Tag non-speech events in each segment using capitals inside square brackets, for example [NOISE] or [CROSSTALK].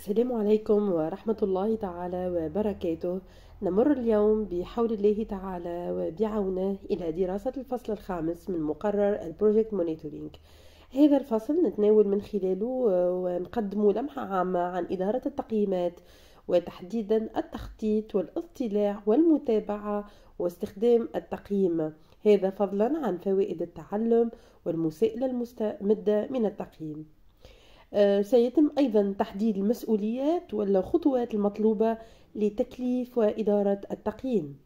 السلام عليكم ورحمة الله تعالى وبركاته نمر اليوم بحول الله تعالى وبعونه إلى دراسة الفصل الخامس من مقرر البروجكت مونيتورينج هذا الفصل نتناول من خلاله ونقدم لمحة عامة عن إدارة التقييمات وتحديدا التخطيط والاطلاع والمتابعة واستخدام التقييم هذا فضلا عن فوائد التعلم والمسائلة المستمدة من التقييم آه، سيتم أيضا تحديد المسؤوليات والخطوات المطلوبة لتكليف وإدارة التقييم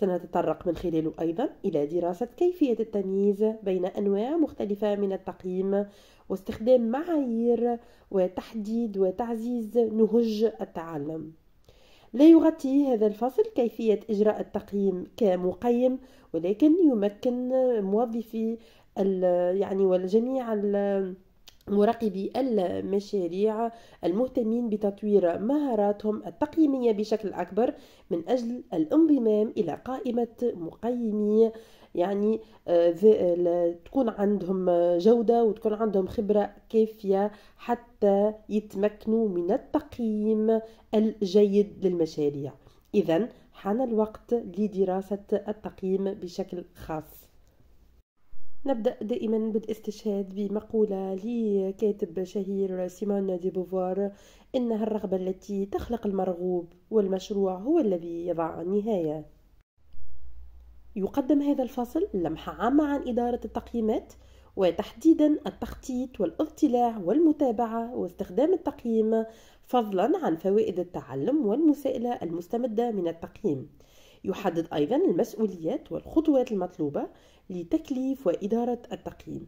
سنتطرق من خلاله أيضا إلى دراسة كيفية التمييز بين أنواع مختلفة من التقييم واستخدام معايير وتحديد وتعزيز نهج التعلم لا يغطي هذا الفصل كيفية إجراء التقييم كمقيم ولكن يمكن موظفي يعني والجميع مراقبي المشاريع المهتمين بتطوير مهاراتهم التقييمية بشكل أكبر من أجل الانضمام إلى قائمة مقيمي يعني آه، تكون عندهم جودة وتكون عندهم خبرة كافية حتى يتمكنوا من التقييم الجيد للمشاريع إذا حان الوقت لدراسة التقييم بشكل خاص نبدأ دائما بالاستشهاد بمقولة لكاتب شهير سيمون دي بوفوار إنها الرغبة التي تخلق المرغوب والمشروع هو الذي يضع النهاية يقدم هذا الفصل لمحة عامة عن إدارة التقييمات وتحديدا التخطيط والاطلاع والمتابعة واستخدام التقييم فضلا عن فوائد التعلم والمسائلة المستمدة من التقييم يحدد أيضا المسؤوليات والخطوات المطلوبة لتكليف وإدارة التقييم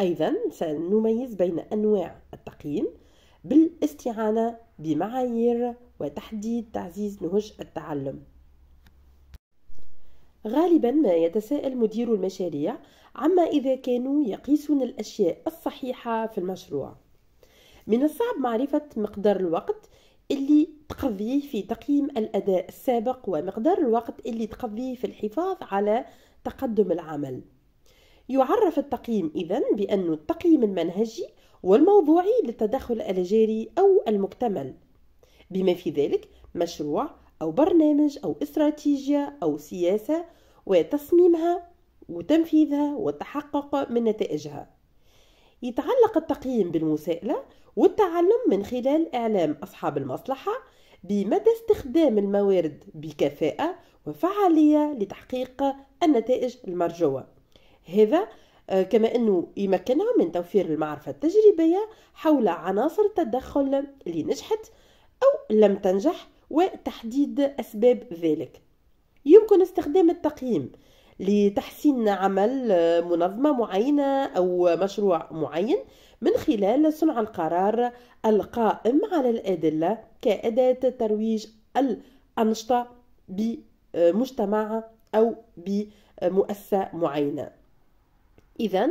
أيضا سنميز بين أنواع التقييم بالاستعانة بمعايير وتحديد تعزيز نهج التعلم غالبا ما يتساءل مدير المشاريع عما إذا كانوا يقيسون الأشياء الصحيحة في المشروع من الصعب معرفة مقدار الوقت اللي تقضيه في تقييم الأداء السابق ومقدار الوقت اللي تقضيه في الحفاظ على تقدم العمل يعرف التقييم إذن بأنه التقييم المنهجي والموضوعي للتدخل الجاري أو المكتمل بما في ذلك مشروع أو برنامج أو استراتيجية أو سياسة وتصميمها وتنفيذها والتحقق من نتائجها يتعلق التقييم بالمساءلة والتعلم من خلال إعلام أصحاب المصلحة بمدى استخدام الموارد بكفاءة وفعالية لتحقيق النتائج المرجوة هذا آه، كما أنه يمكنهم من توفير المعرفة التجريبية حول عناصر التدخل اللي نجحت أو لم تنجح وتحديد أسباب ذلك يمكن استخدام التقييم لتحسين عمل آه، منظمة معينة أو مشروع معين من خلال صنع القرار القائم على الأدلة كأداة ترويج الأنشطة بمجتمع أو بمؤسسة معينة إذا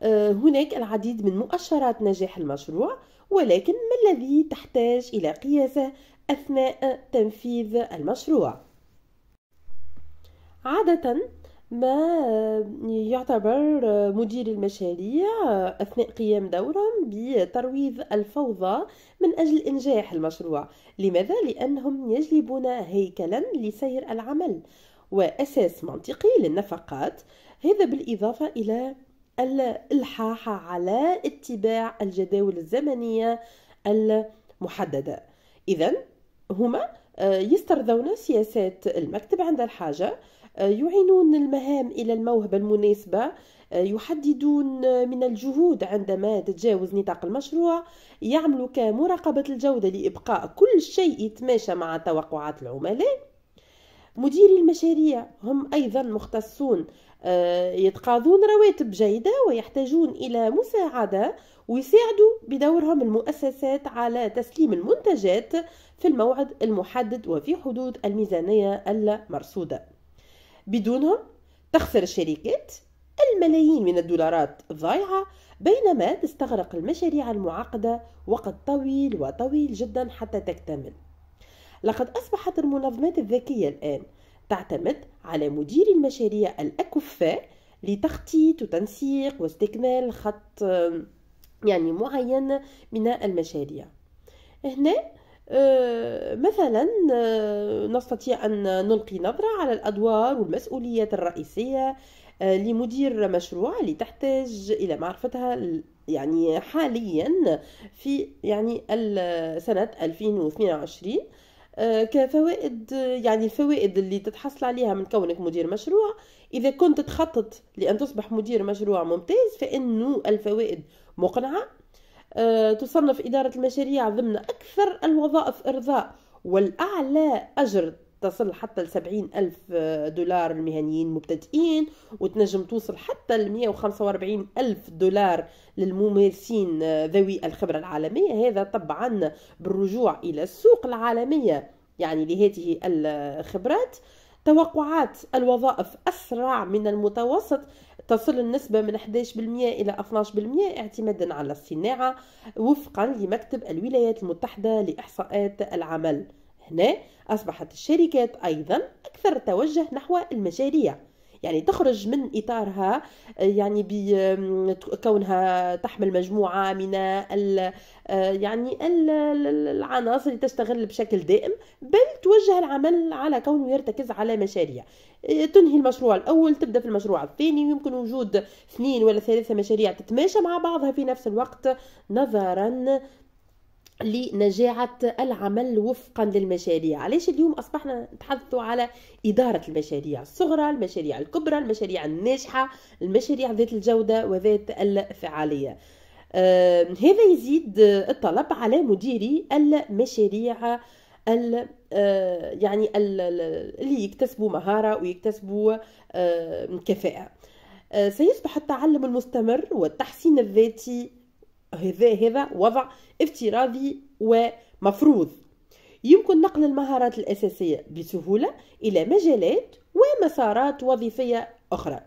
آه، هناك العديد من مؤشرات نجاح المشروع ولكن ما الذي تحتاج إلى قياسه أثناء تنفيذ المشروع؟ عادة ما يعتبر مدير المشاريع أثناء قيام دورا بترويض الفوضى من أجل إنجاح المشروع لماذا؟ لأنهم يجلبون هيكلا لسير العمل وأساس منطقي للنفقات هذا بالإضافة إلى الإلحاح على اتباع الجداول الزمنية المحددة إذا هما آه، يسترضون سياسات المكتب عند الحاجة يعينون المهام إلى الموهبة المناسبة يحددون من الجهود عندما تتجاوز نطاق المشروع يعملوا كمراقبة الجودة لإبقاء كل شيء يتماشى مع توقعات العملاء مديري المشاريع هم أيضا مختصون آه، يتقاضون رواتب جيدة ويحتاجون إلى مساعدة ويساعدوا بدورهم المؤسسات على تسليم المنتجات في الموعد المحدد وفي حدود الميزانية المرصودة بدونهم تخسر الشركات الملايين من الدولارات الضائعة بينما تستغرق المشاريع المعقدة وقت طويل وطويل جدا حتى تكتمل لقد أصبحت المنظمات الذكية الآن تعتمد على مدير المشاريع الأكفاء لتخطيط وتنسيق واستكمال خط يعني معين من المشاريع هنا آه، مثلا آه، نستطيع أن نلقي نظرة على الأدوار والمسؤوليات الرئيسية آه، لمدير مشروع اللي تحتاج إلى معرفتها يعني حاليا في يعني سنة 2022 كفوائد يعني الفوائد اللي تتحصل عليها من كونك مدير مشروع إذا كنت تخطط لأن تصبح مدير مشروع ممتاز فإنه الفوائد مقنعة آه، تصنف إدارة المشاريع ضمن أكثر الوظائف إرضاء والأعلى أجر تصل حتى ل ألف آه، دولار للمهنيين المبتدئين وتنجم توصل حتى ل 145 ألف دولار للممارسين آه، ذوي الخبرة العالمية هذا طبعا بالرجوع إلى السوق العالمية يعني لهذه الخبرات توقعات الوظائف أسرع من المتوسط تصل النسبة من 11% إلى 12% اعتمادا على الصناعة وفقا لمكتب الولايات المتحدة لإحصاءات العمل هنا أصبحت الشركات أيضا أكثر توجه نحو المشاريع يعني تخرج من إطارها آه، يعني بكونها تحمل مجموعة من آه، يعني العناصر اللي تشتغل بشكل دائم بل توجه العمل على كونه يرتكز على مشاريع آه، تنهي المشروع الأول تبدأ في المشروع الثاني ويمكن وجود اثنين ولا ثلاثة مشاريع تتماشى مع بعضها في نفس الوقت نظرا لنجاعة العمل وفقا للمشاريع علاش اليوم أصبحنا نتحدث على إدارة المشاريع الصغرى المشاريع الكبرى المشاريع الناجحة المشاريع ذات الجودة وذات الفعالية آه هذا يزيد الطلب على مديري المشاريع ال آه، يعني ال اللي يكتسبوا مهارة ويكتسبوا كفاءة آه، سيصبح التعلم المستمر والتحسين الذاتي هذا هذا وضع افتراضي ومفروض يمكن نقل المهارات الأساسية بسهولة إلى مجالات ومسارات وظيفية أخرى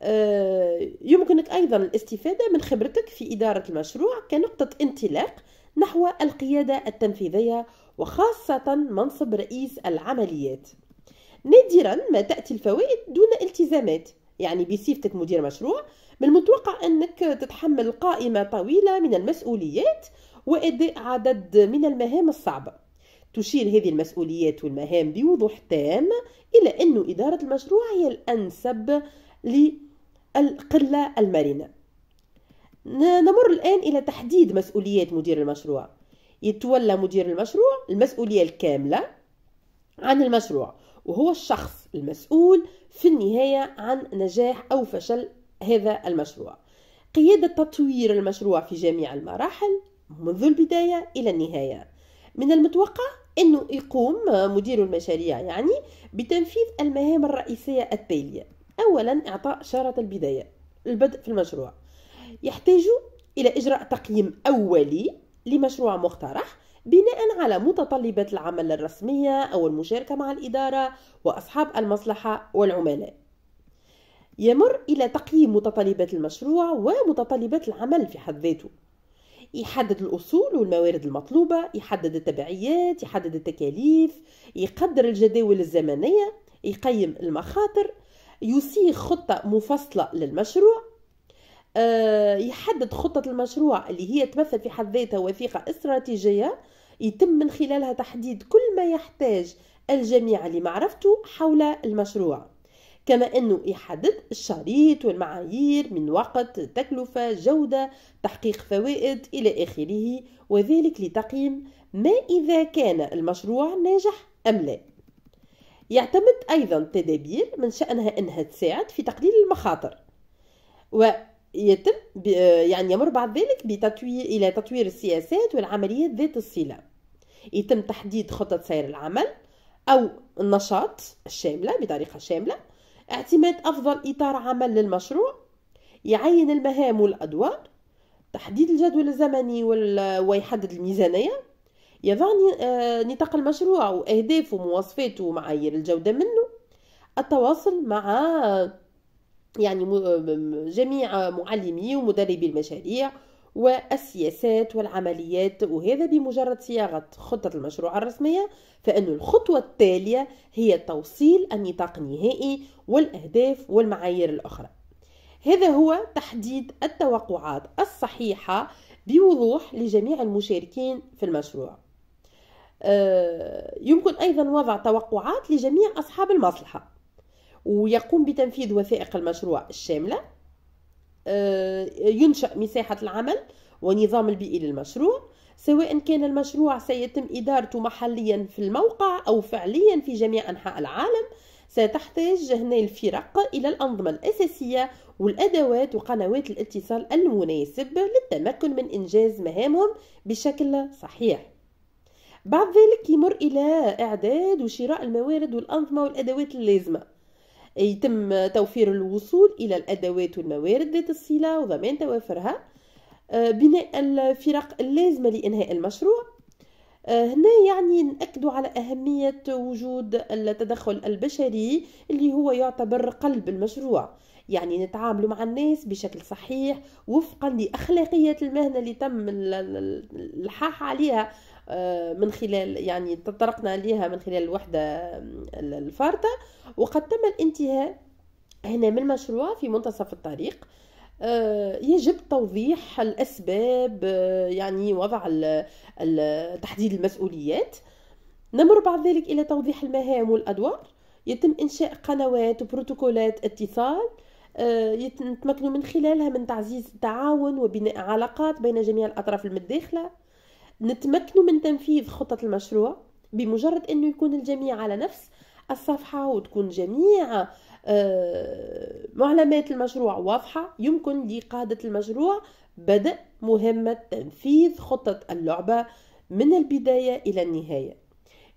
آه، يمكنك أيضا الاستفادة من خبرتك في إدارة المشروع كنقطة انطلاق نحو القيادة التنفيذية وخاصة منصب رئيس العمليات نادرا ما تأتي الفوائد دون التزامات يعني بصفتك مدير مشروع من المتوقع أنك تتحمل قائمة طويلة من المسؤوليات وأداء عدد من المهام الصعبة تشير هذه المسؤوليات والمهام بوضوح تام إلى أن إدارة المشروع هي الأنسب للقلة المرنة نمر الآن إلى تحديد مسؤوليات مدير المشروع يتولى مدير المشروع المسؤولية الكاملة عن المشروع وهو الشخص المسؤول في النهاية عن نجاح أو فشل هذا المشروع قيادة تطوير المشروع في جميع المراحل منذ البداية إلى النهاية من المتوقع أنه يقوم مدير المشاريع يعني بتنفيذ المهام الرئيسية التالية أولا إعطاء شارة البداية البدء في المشروع يحتاج إلى إجراء تقييم أولي لمشروع مقترح بناء على متطلبات العمل الرسمية أو المشاركة مع الإدارة وأصحاب المصلحة والعملاء يمر إلى تقييم متطلبات المشروع ومتطلبات العمل في حد ذاته يحدد الأصول والموارد المطلوبة يحدد التبعيات يحدد التكاليف يقدر الجداول الزمنية يقيم المخاطر يصيغ خطة مفصلة للمشروع آه، يحدد خطة المشروع اللي هي تمثل في حد ذاتها وثيقة استراتيجية يتم من خلالها تحديد كل ما يحتاج الجميع لمعرفته حول المشروع كما أنه يحدد الشريط والمعايير من وقت تكلفة جودة تحقيق فوائد إلى آخره وذلك لتقييم ما إذا كان المشروع ناجح أم لا يعتمد أيضا تدابير من شأنها أنها تساعد في تقليل المخاطر و يتم يعني يمر بعد ذلك بتطوير إلى تطوير السياسات والعمليات ذات الصلة يتم تحديد خطة سير العمل أو النشاط الشاملة بطريقة شاملة اعتماد أفضل إطار عمل للمشروع يعين المهام والأدوار تحديد الجدول الزمني ويحدد الميزانية يضع آه، نطاق المشروع وأهدافه ومواصفاته ومعايير الجودة منه التواصل مع يعني جميع معلمي ومدربي المشاريع والسياسات والعمليات وهذا بمجرد صياغة خطة المشروع الرسمية فإن الخطوة التالية هي توصيل النطاق النهائي والأهداف والمعايير الأخرى هذا هو تحديد التوقعات الصحيحة بوضوح لجميع المشاركين في المشروع آه، يمكن أيضا وضع توقعات لجميع أصحاب المصلحة ويقوم بتنفيذ وثائق المشروع الشاملة آه، ينشأ مساحة العمل ونظام البيئي للمشروع سواء كان المشروع سيتم إدارته محليا في الموقع أو فعليا في جميع أنحاء العالم ستحتاج هنا الفرق إلى الأنظمة الأساسية والأدوات وقنوات الاتصال المناسب للتمكن من إنجاز مهامهم بشكل صحيح بعد ذلك يمر إلى إعداد وشراء الموارد والأنظمة والأدوات اللازمة يتم توفير الوصول إلى الأدوات والموارد ذات الصلة وضمان توافرها آه، بناء الفرق اللازمة لإنهاء المشروع آه، هنا يعني نأكدوا على أهمية وجود التدخل البشري اللي هو يعتبر قلب المشروع يعني نتعاملوا مع الناس بشكل صحيح وفقا لأخلاقية المهنة اللي تم الحاح عليها آه، من خلال يعني تطرقنا ليها من خلال الوحدة الفارطة وقد تم الانتهاء هنا من المشروع في منتصف الطريق آه، يجب توضيح الأسباب آه، يعني وضع تحديد المسؤوليات نمر بعد ذلك إلى توضيح المهام والأدوار يتم إنشاء قنوات وبروتوكولات اتصال يتمكنوا من خلالها من تعزيز التعاون وبناء علاقات بين جميع الأطراف المتداخلة نتمكنوا من تنفيذ خطة المشروع بمجرد أنه يكون الجميع على نفس الصفحة وتكون جميع آه، معلومات المشروع واضحة يمكن لقادة المشروع بدء مهمة تنفيذ خطة اللعبة من البداية إلى النهاية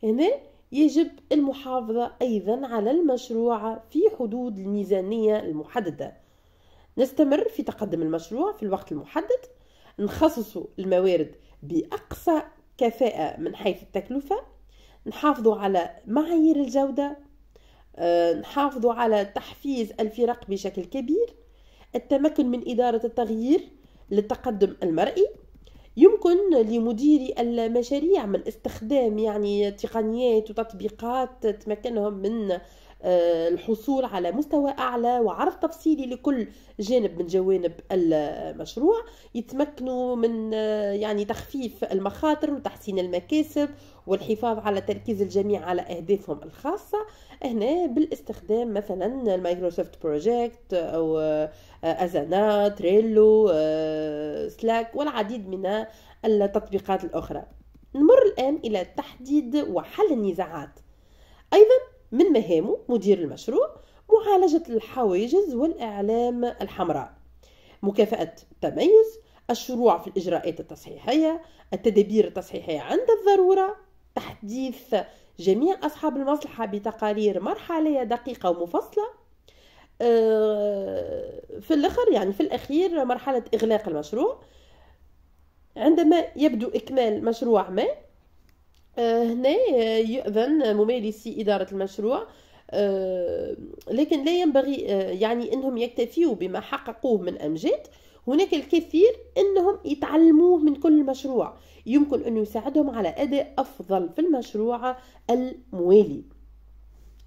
هنا يجب المحافظة أيضا على المشروع في حدود الميزانية المحددة نستمر في تقدم المشروع في الوقت المحدد نخصص الموارد بأقصى كفاءة من حيث التكلفة نحافظوا على معايير الجودة آه، نحافظوا على تحفيز الفرق بشكل كبير التمكن من إدارة التغيير للتقدم المرئي يمكن لمديري المشاريع من استخدام يعني تقنيات وتطبيقات تمكنهم من آه، الحصول على مستوى أعلى وعرض تفصيلي لكل جانب من جوانب المشروع يتمكنوا من آه، يعني تخفيف المخاطر وتحسين المكاسب والحفاظ على تركيز الجميع على أهدافهم الخاصة هنا بالاستخدام مثلا المايكروسوفت بروجكت أو آه، أزانا تريلو سلاك والعديد من التطبيقات الأخرى نمر الآن إلى تحديد وحل النزاعات أيضا من مهامه مدير المشروع معالجة الحواجز والأعلام الحمراء مكافأة التميز الشروع في الإجراءات التصحيحية التدابير التصحيحية عند الضرورة تحديث جميع أصحاب المصلحة بتقارير مرحلية دقيقة ومفصلة آه، في الأخر يعني في الأخير مرحلة إغلاق المشروع عندما يبدو إكمال مشروع ما هنا يؤذن ممارسي إدارة المشروع آه، لكن لا ينبغي آه، يعني أنهم يكتفيوا بما حققوه من أمجاد هناك الكثير أنهم يتعلموه من كل مشروع يمكن أن يساعدهم على أداء أفضل في المشروع الموالي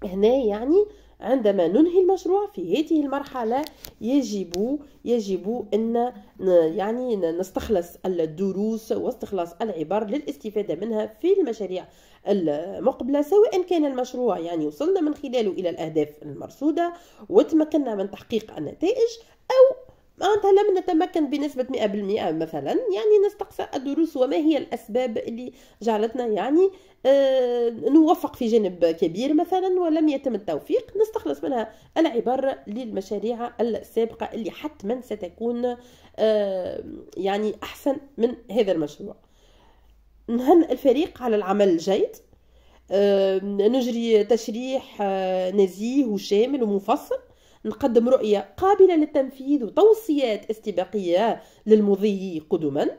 هنا يعني عندما ننهي المشروع في هذه المرحلة يجب يجب أن يعني نستخلص الدروس واستخلاص العبر للاستفادة منها في المشاريع المقبلة سواء كان المشروع يعني وصلنا من خلاله إلى الأهداف المرصودة وتمكنا من تحقيق النتائج أو أنت لم نتمكن بنسبة 100% مثلا يعني نستقصى الدروس وما هي الأسباب اللي جعلتنا يعني آه، نوفق في جانب كبير مثلا ولم يتم التوفيق نستخلص منها العبارة للمشاريع السابقة اللي حتما ستكون آه، يعني أحسن من هذا المشروع نهن الفريق على العمل الجيد آه، نجري تشريح نزيه وشامل ومفصل نقدم رؤية قابلة للتنفيذ وتوصيات استباقية للمضي قدما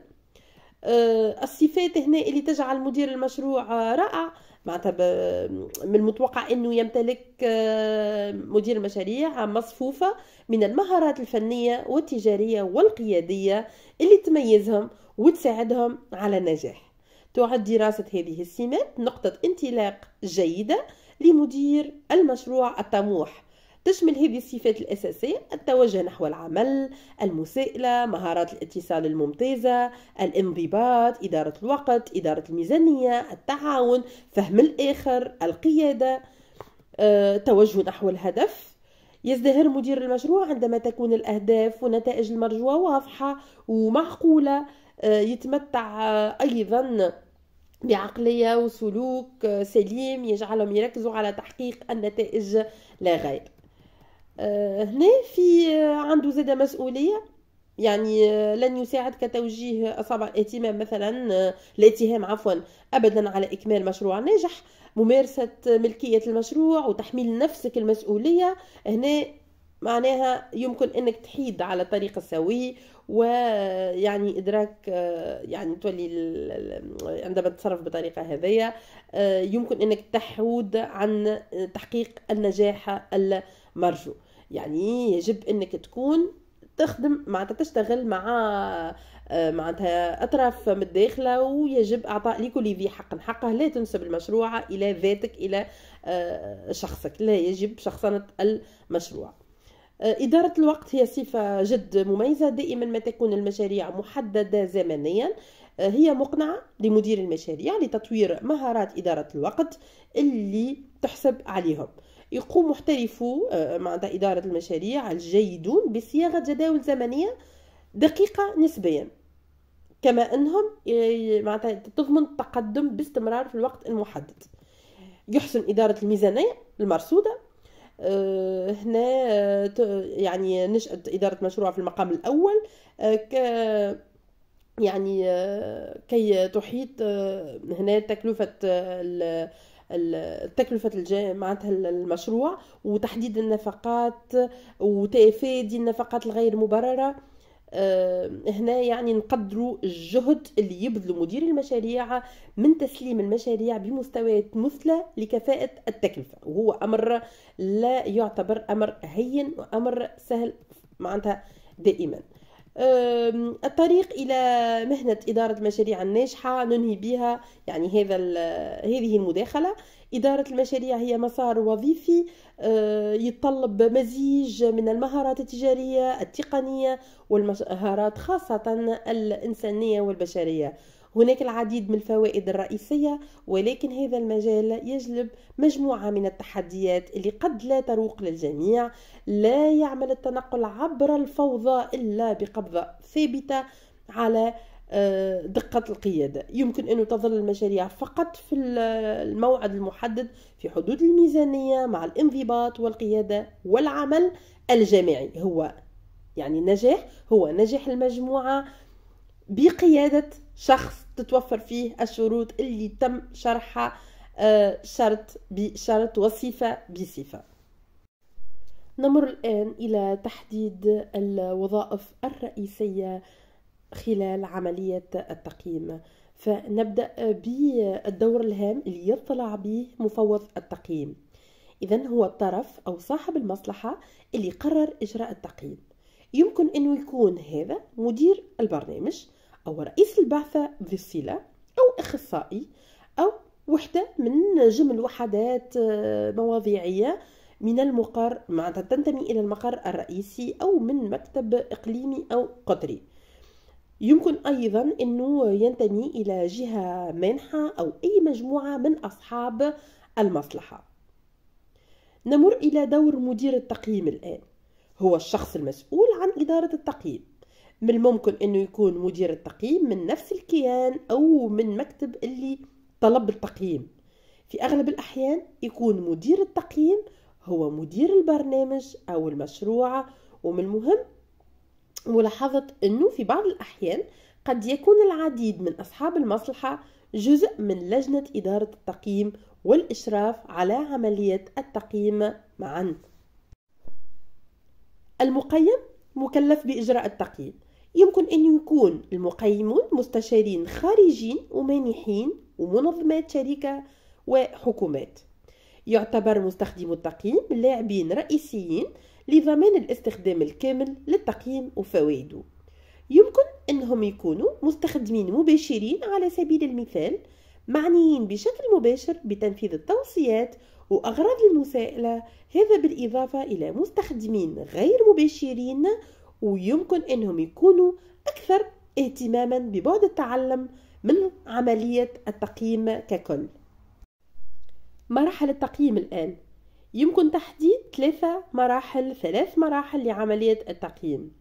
آه، الصفات هنا اللي تجعل مدير المشروع رائع معناتها من المتوقع انه يمتلك آه، مدير المشاريع مصفوفه من المهارات الفنيه والتجاريه والقياديه اللي تميزهم وتساعدهم على النجاح تعد دراسه هذه السمات نقطه انطلاق جيده لمدير المشروع الطموح تشمل هذه الصفات الأساسية التوجه نحو العمل المساءلة مهارات الاتصال الممتازة الانضباط إدارة الوقت إدارة الميزانية التعاون فهم الآخر القيادة آه، توجه نحو الهدف يزدهر مدير المشروع عندما تكون الأهداف ونتائج المرجوة واضحة ومعقولة آه، يتمتع أيضا بعقلية وسلوك آه، سليم يجعلهم يركزوا على تحقيق النتائج لا غير هنا في آه، عنده زادة مسؤولية يعني آه، لن يساعد كتوجيه أصابع الاتمام مثلا آه، الاتهام عفوا أبدا على إكمال مشروع ناجح ممارسة ملكية المشروع وتحميل نفسك المسؤولية هنا معناها يمكن أنك تحيد على الطريق السوي ويعني إدراك يعني تولي عندما تتصرف بطريقة هذية يمكن أنك تحود عن تحقيق النجاح مرجو يعني يجب انك تكون تخدم معناتها تشتغل مع آه، معناتها اطراف متداخله ويجب اعطاء لكل ذي حق حقه لا تنسب المشروع الى ذاتك الى آه، شخصك لا يجب شخصنه المشروع آه، إدارة الوقت هي صفة جد مميزة دائما ما تكون المشاريع محددة زمنيا هي مقنعة لمدير المشاريع لتطوير مهارات إدارة الوقت اللي تحسب عليهم يقوم محترفو آه، مع إدارة المشاريع الجيدون بصياغة جداول زمنية دقيقة نسبيا كما أنهم آه، تضمن التقدم باستمرار في الوقت المحدد يحسن إدارة الميزانية المرصودة آه، هنا يعني نشأت إدارة مشروع في المقام الأول ك يعني كي تحيط هنا تكلفة تكلفة الجا معناتها المشروع وتحديد النفقات وتفادي النفقات الغير مبررة آه، هنا يعني نقدروا الجهد اللي يبذل مدير المشاريع من تسليم المشاريع بمستويات مثلى لكفاءة التكلفة وهو أمر لا يعتبر أمر هين وأمر سهل معناتها دائما الطريق إلى مهنة إدارة المشاريع الناجحة ننهي بها يعني هذا هذه المداخلة إدارة المشاريع هي مسار وظيفي أه، يتطلب مزيج من المهارات التجارية التقنية والمهارات خاصة الإنسانية والبشرية هناك العديد من الفوائد الرئيسية ولكن هذا المجال يجلب مجموعة من التحديات اللي قد لا تروق للجميع لا يعمل التنقل عبر الفوضى إلا بقبضة ثابتة على آه، دقة القيادة يمكن أن تظل المشاريع فقط في الموعد المحدد في حدود الميزانية مع الانضباط والقيادة والعمل الجماعي هو يعني النجاح هو نجاح المجموعة بقيادة شخص تتوفر فيه الشروط اللي تم شرحها آه، شرط بشرط وصفة بصفة نمر الآن إلى تحديد الوظائف الرئيسية خلال عملية التقييم فنبدأ بالدور الهام اللي يطلع به مفوض التقييم إذا هو الطرف أو صاحب المصلحة اللي قرر إجراء التقييم يمكن أنه يكون هذا مدير البرنامج أو رئيس البعثة ذي الصلة أو أخصائي أو وحدة من نجم الوحدات آه، مواضيعية من المقر مع تنتمي إلى المقر الرئيسي أو من مكتب إقليمي أو قطري يمكن أيضا أنه ينتمي إلى جهة مانحة أو أي مجموعة من أصحاب المصلحة نمر إلى دور مدير التقييم الآن هو الشخص المسؤول عن إدارة التقييم من الممكن انه يكون مدير التقييم من نفس الكيان او من مكتب اللي طلب التقييم في اغلب الاحيان يكون مدير التقييم هو مدير البرنامج او المشروع ومن المهم ملاحظة انه في بعض الاحيان قد يكون العديد من اصحاب المصلحة جزء من لجنة ادارة التقييم والاشراف على عملية التقييم معا المقيم مكلف بإجراء التقييم يمكن أن يكون المقيمون مستشارين خارجين ومانحين ومنظمات شركة وحكومات يعتبر مستخدم التقييم لاعبين رئيسيين لضمان الاستخدام الكامل للتقييم وفوائده يمكن أنهم يكونوا مستخدمين مباشرين على سبيل المثال معنيين بشكل مباشر بتنفيذ التوصيات وأغراض المساءلة هذا بالإضافة إلى مستخدمين غير مباشرين ويمكن أنهم يكونوا أكثر اهتماما ببعد التعلم من عملية التقييم ككل مراحل التقييم الآن يمكن تحديد ثلاثة مراحل ثلاث مراحل لعملية التقييم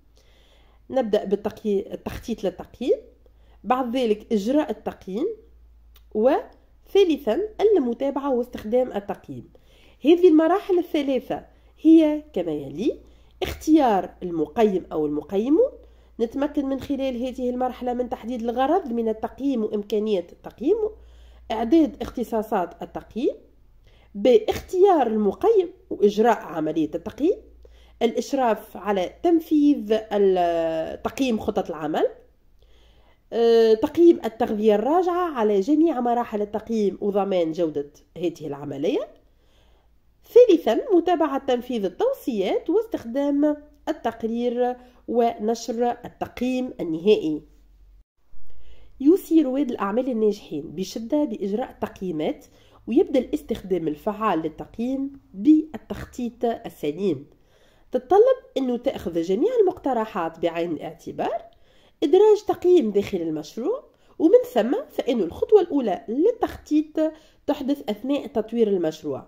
نبدأ بالتخطيط للتقييم بعد ذلك إجراء التقييم وثالثا المتابعة واستخدام التقييم هذه المراحل الثلاثة هي كما يلي اختيار المقيم أو المقيمون نتمكن من خلال هذه المرحلة من تحديد الغرض من التقييم وإمكانية التقييم إعداد اختصاصات التقييم باختيار المقيم وإجراء عملية التقييم الإشراف على تنفيذ تقييم خطة العمل آه، تقييم التغذية الراجعة على جميع مراحل التقييم وضمان جودة هذه العملية ثالثا متابعة تنفيذ التوصيات واستخدام التقرير ونشر التقييم النهائي يوصي رواد الأعمال الناجحين بشدة بإجراء التقييمات ويبدأ الاستخدام الفعال للتقييم بالتخطيط السليم تتطلب أنه تأخذ جميع المقترحات بعين الاعتبار إدراج تقييم داخل المشروع ومن ثم فإن الخطوة الأولى للتخطيط تحدث أثناء تطوير المشروع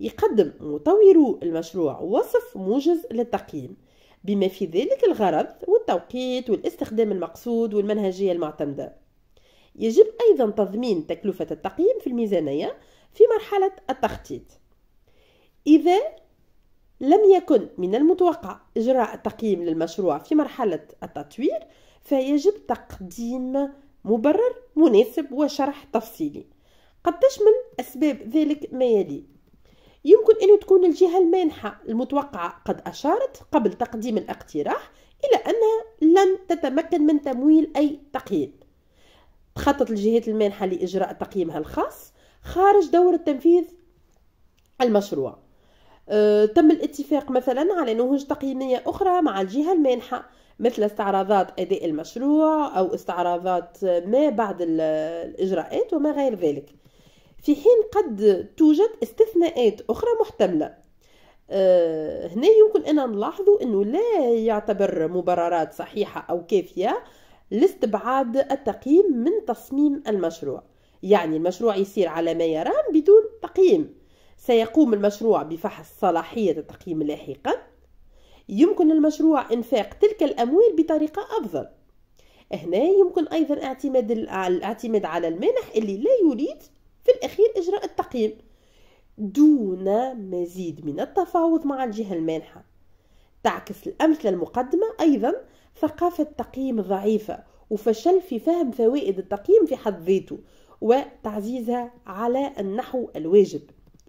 يقدم مطور المشروع وصف موجز للتقييم بما في ذلك الغرض والتوقيت والاستخدام المقصود والمنهجية المعتمدة يجب أيضا تضمين تكلفة التقييم في الميزانية في مرحلة التخطيط إذا لم يكن من المتوقع إجراء التقييم للمشروع في مرحلة التطوير فيجب تقديم مبرر مناسب وشرح تفصيلي قد تشمل أسباب ذلك ما يلي يمكن أن تكون الجهة المانحة المتوقعة قد أشارت قبل تقديم الاقتراح إلى أنها لن تتمكن من تمويل أي تقييم تخطط الجهات المانحة لإجراء تقييمها الخاص خارج دور التنفيذ المشروع أه تم الاتفاق مثلا على نهج تقييمية أخرى مع الجهة المانحة مثل استعراضات أداء المشروع أو استعراضات ما بعد الإجراءات وما غير ذلك في حين قد توجد استثناءات أخرى محتملة أه هنا يمكن أن نلاحظ أنه لا يعتبر مبررات صحيحة أو كافية لاستبعاد التقييم من تصميم المشروع يعني المشروع يسير على ما يرام بدون تقييم سيقوم المشروع بفحص صلاحية التقييم لاحقا يمكن المشروع إنفاق تلك الأموال بطريقة أفضل هنا يمكن أيضا اعتماد الاعتماد على المانح اللي لا يريد في الأخير إجراء التقييم دون مزيد من التفاوض مع الجهة المانحة تعكس الأمثلة المقدمة أيضا ثقافة التقييم الضعيفة وفشل في فهم فوائد التقييم في حد ذاته وتعزيزها على النحو الواجب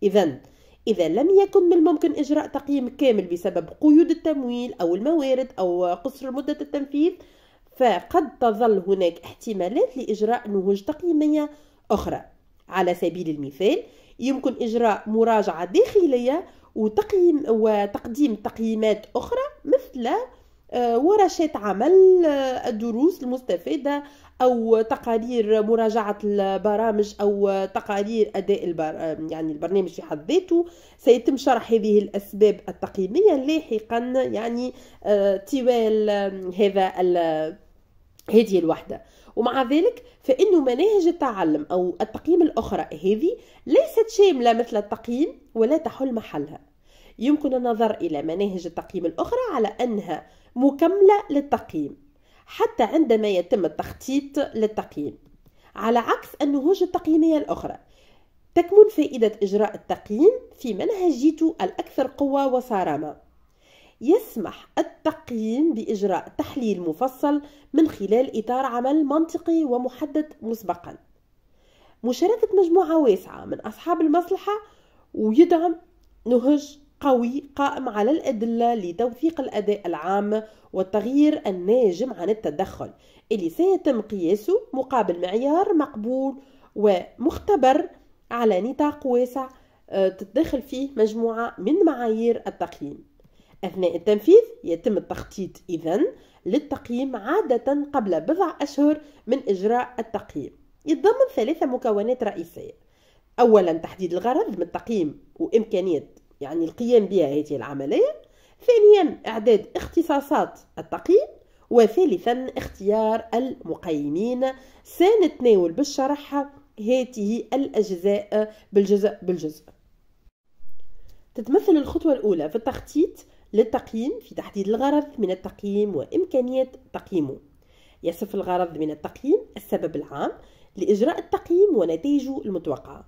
إذا إذا لم يكن من الممكن إجراء تقييم كامل بسبب قيود التمويل أو الموارد أو قصر مدة التنفيذ فقد تظل هناك احتمالات لإجراء نهوج تقييمية أخرى على سبيل المثال يمكن إجراء مراجعة داخلية وتقييم وتقديم تقييمات أخرى مثل آه، ورشات عمل آه، الدروس المستفادة أو تقارير مراجعة البرامج أو تقارير أداء البر... يعني البرنامج في حد ذاته سيتم شرح هذه الأسباب التقييمية لاحقا يعني آه، طوال هذا ال... هذه الوحدة ومع ذلك فإن مناهج التعلم أو التقييم الأخرى هذه ليست شاملة مثل التقييم ولا تحل محلها يمكن النظر إلى مناهج التقييم الأخرى على أنها مكملة للتقييم حتى عندما يتم التخطيط للتقييم على عكس النهوج التقييمية الأخرى تكمن فائدة إجراء التقييم في منهجيته الأكثر قوة وصرامة يسمح التقييم بإجراء تحليل مفصل من خلال إطار عمل منطقي ومحدد مسبقا مشاركة مجموعة واسعة من أصحاب المصلحة ويدعم نهج قوي قائم على الأدلة لتوثيق الأداء العام والتغيير الناجم عن التدخل اللي سيتم قياسه مقابل معيار مقبول ومختبر على نطاق واسع آه، تتدخل فيه مجموعة من معايير التقييم أثناء التنفيذ يتم التخطيط إذا للتقييم عادة قبل بضع أشهر من إجراء التقييم يتضمن ثلاثة مكونات رئيسية أولا تحديد الغرض من التقييم وإمكانية يعني القيام بها هذه العملية ثانيا إعداد اختصاصات التقييم وثالثا اختيار المقيمين سنتناول بالشرح هذه الأجزاء بالجزء بالجزء تتمثل الخطوة الأولى في التخطيط للتقييم في تحديد الغرض من التقييم وإمكانية تقييمه يصف الغرض من التقييم السبب العام لإجراء التقييم ونتائجه المتوقعة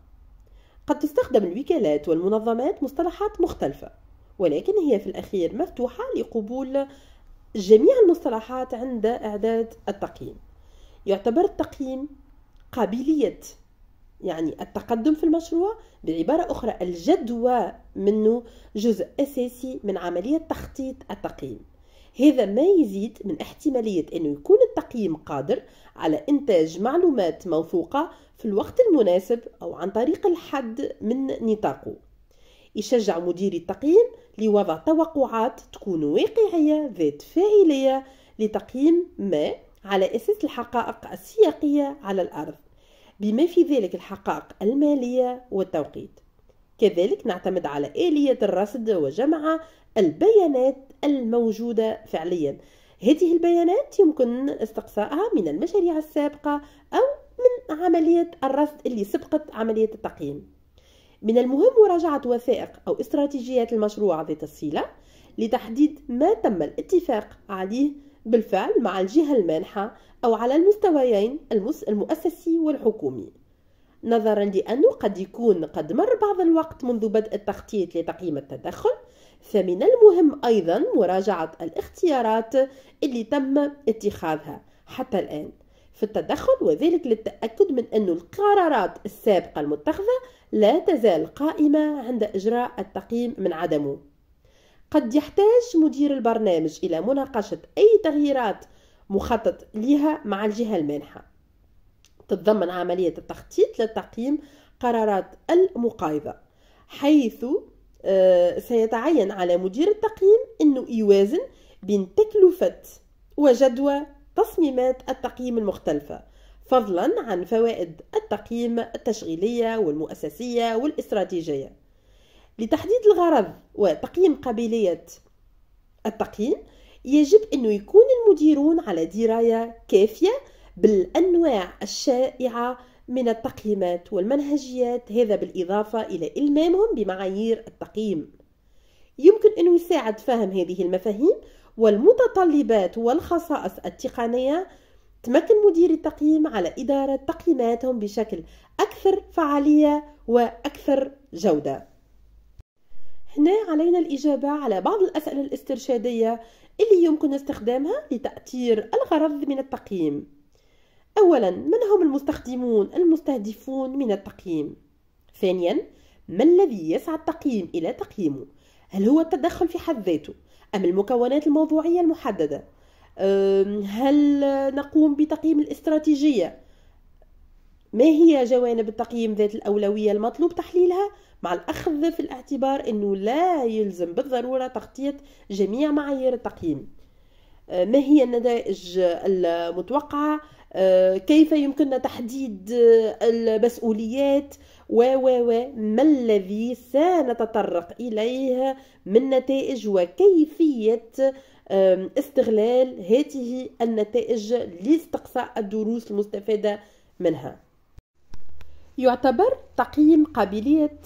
قد تستخدم الوكالات والمنظمات مصطلحات مختلفة ولكن هي في الأخير مفتوحة لقبول جميع المصطلحات عند إعداد التقييم يعتبر التقييم قابلية يعني التقدم في المشروع بعبارة أخرى الجدوى منه جزء أساسي من عملية تخطيط التقييم هذا ما يزيد من احتمالية أنه يكون التقييم قادر على إنتاج معلومات موثوقة في الوقت المناسب أو عن طريق الحد من نطاقه يشجع مدير التقييم لوضع توقعات تكون واقعية ذات فاعلية لتقييم ما على أساس الحقائق السياقية على الأرض بما في ذلك الحقائق المالية والتوقيت كذلك نعتمد على آلية الرصد وجمع البيانات الموجودة فعليا هذه البيانات يمكن استقصائها من المشاريع السابقة أو من عملية الرصد اللي سبقت عملية التقييم من المهم مراجعة وثائق أو استراتيجيات المشروع ذات الصلة لتحديد ما تم الاتفاق عليه بالفعل مع الجهة المانحة أو على المستويين المؤسسي والحكومي نظرا لأنه قد يكون قد مر بعض الوقت منذ بدء التخطيط لتقييم التدخل فمن المهم أيضا مراجعة الاختيارات اللي تم اتخاذها حتى الآن في التدخل وذلك للتأكد من أن القرارات السابقة المتخذة لا تزال قائمة عند إجراء التقييم من عدمه قد يحتاج مدير البرنامج إلى مناقشة أي تغييرات مخطط لها مع الجهة المانحة تتضمن عملية التخطيط لتقييم قرارات المقايضة حيث آه، سيتعين على مدير التقييم أنه يوازن بين تكلفة وجدوى تصميمات التقييم المختلفة فضلا عن فوائد التقييم التشغيلية والمؤسسية والاستراتيجية لتحديد الغرض وتقييم قابلية التقييم يجب أن يكون المديرون على دراية كافية بالأنواع الشائعة من التقييمات والمنهجيات هذا بالإضافة إلى إلمامهم بمعايير التقييم يمكن أن يساعد فهم هذه المفاهيم والمتطلبات والخصائص التقنية تمكن مدير التقييم على إدارة تقييماتهم بشكل أكثر فعالية وأكثر جودة هنا علينا الإجابة على بعض الأسئلة الاسترشادية اللي يمكن استخدامها لتأثير الغرض من التقييم أولا من هم المستخدمون المستهدفون من التقييم؟ ثانيا ما الذي يسعى التقييم إلى تقييمه؟ هل هو التدخل في حد ذاته؟ أم المكونات الموضوعية المحددة؟ هل نقوم بتقييم الاستراتيجية؟ ما هي جوانب التقييم ذات الأولوية المطلوب تحليلها مع الأخذ في الاعتبار أنه لا يلزم بالضرورة تغطية جميع معايير التقييم آه، ما هي النتائج المتوقعة آه، كيف يمكننا تحديد المسؤوليات و و و ما الذي سنتطرق إليه من نتائج وكيفية استغلال هذه النتائج لاستقصاء الدروس المستفادة منها يعتبر تقييم قابلية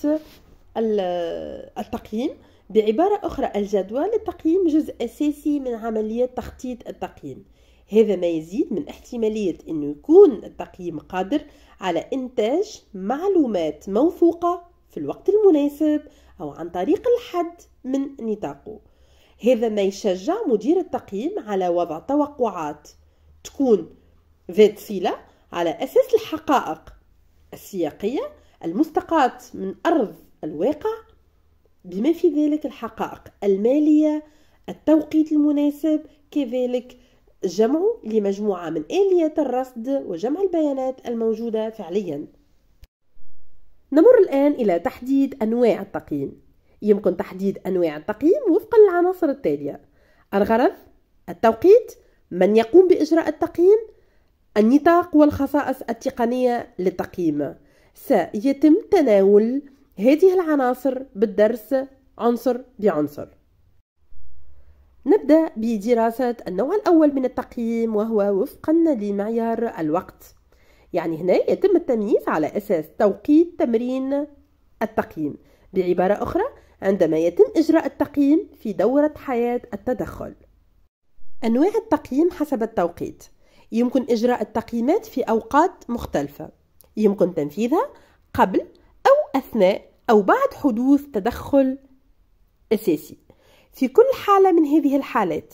التقييم بعبارة أخرى الجدول التقييم جزء أساسي من عملية تخطيط التقييم هذا ما يزيد من احتمالية أن يكون التقييم قادر على إنتاج معلومات موثوقة في الوقت المناسب أو عن طريق الحد من نطاقه هذا ما يشجع مدير التقييم على وضع توقعات تكون ذات صلة على أساس الحقائق السياقية المستقاة من أرض الواقع بما في ذلك الحقائق المالية التوقيت المناسب كذلك جمع لمجموعة من آليات الرصد وجمع البيانات الموجودة فعليا نمر الآن إلى تحديد أنواع التقييم يمكن تحديد أنواع التقييم وفقا للعناصر التالية الغرض التوقيت من يقوم بإجراء التقييم النطاق والخصائص التقنية للتقييم سيتم تناول هذه العناصر بالدرس عنصر بعنصر نبدأ بدراسة النوع الأول من التقييم وهو وفقا لمعيار الوقت يعني هنا يتم التمييز على أساس توقيت تمرين التقييم بعبارة أخرى عندما يتم إجراء التقييم في دورة حياة التدخل أنواع التقييم حسب التوقيت يمكن إجراء التقييمات في أوقات مختلفة يمكن تنفيذها قبل أو أثناء أو بعد حدوث تدخل أساسي في كل حالة من هذه الحالات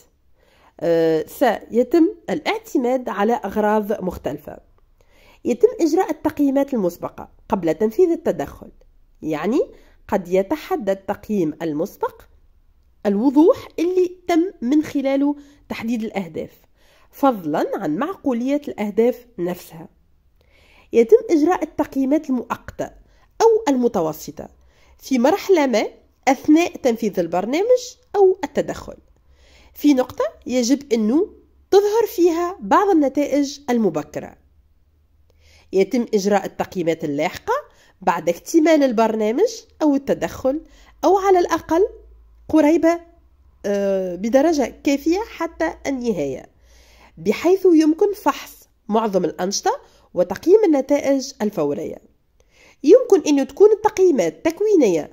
آه، سيتم الاعتماد على أغراض مختلفة يتم إجراء التقييمات المسبقة قبل تنفيذ التدخل يعني قد يتحدى التقييم المسبق الوضوح اللي تم من خلاله تحديد الأهداف فضلا عن معقولية الأهداف نفسها يتم إجراء التقييمات المؤقتة أو المتوسطة في مرحلة ما أثناء تنفيذ البرنامج أو التدخل في نقطة يجب أنه تظهر فيها بعض النتائج المبكرة يتم إجراء التقييمات اللاحقة بعد اكتمال البرنامج أو التدخل أو على الأقل قريبة آه، بدرجة كافية حتى النهاية بحيث يمكن فحص معظم الأنشطة وتقييم النتائج الفورية يمكن أن تكون التقييمات تكوينية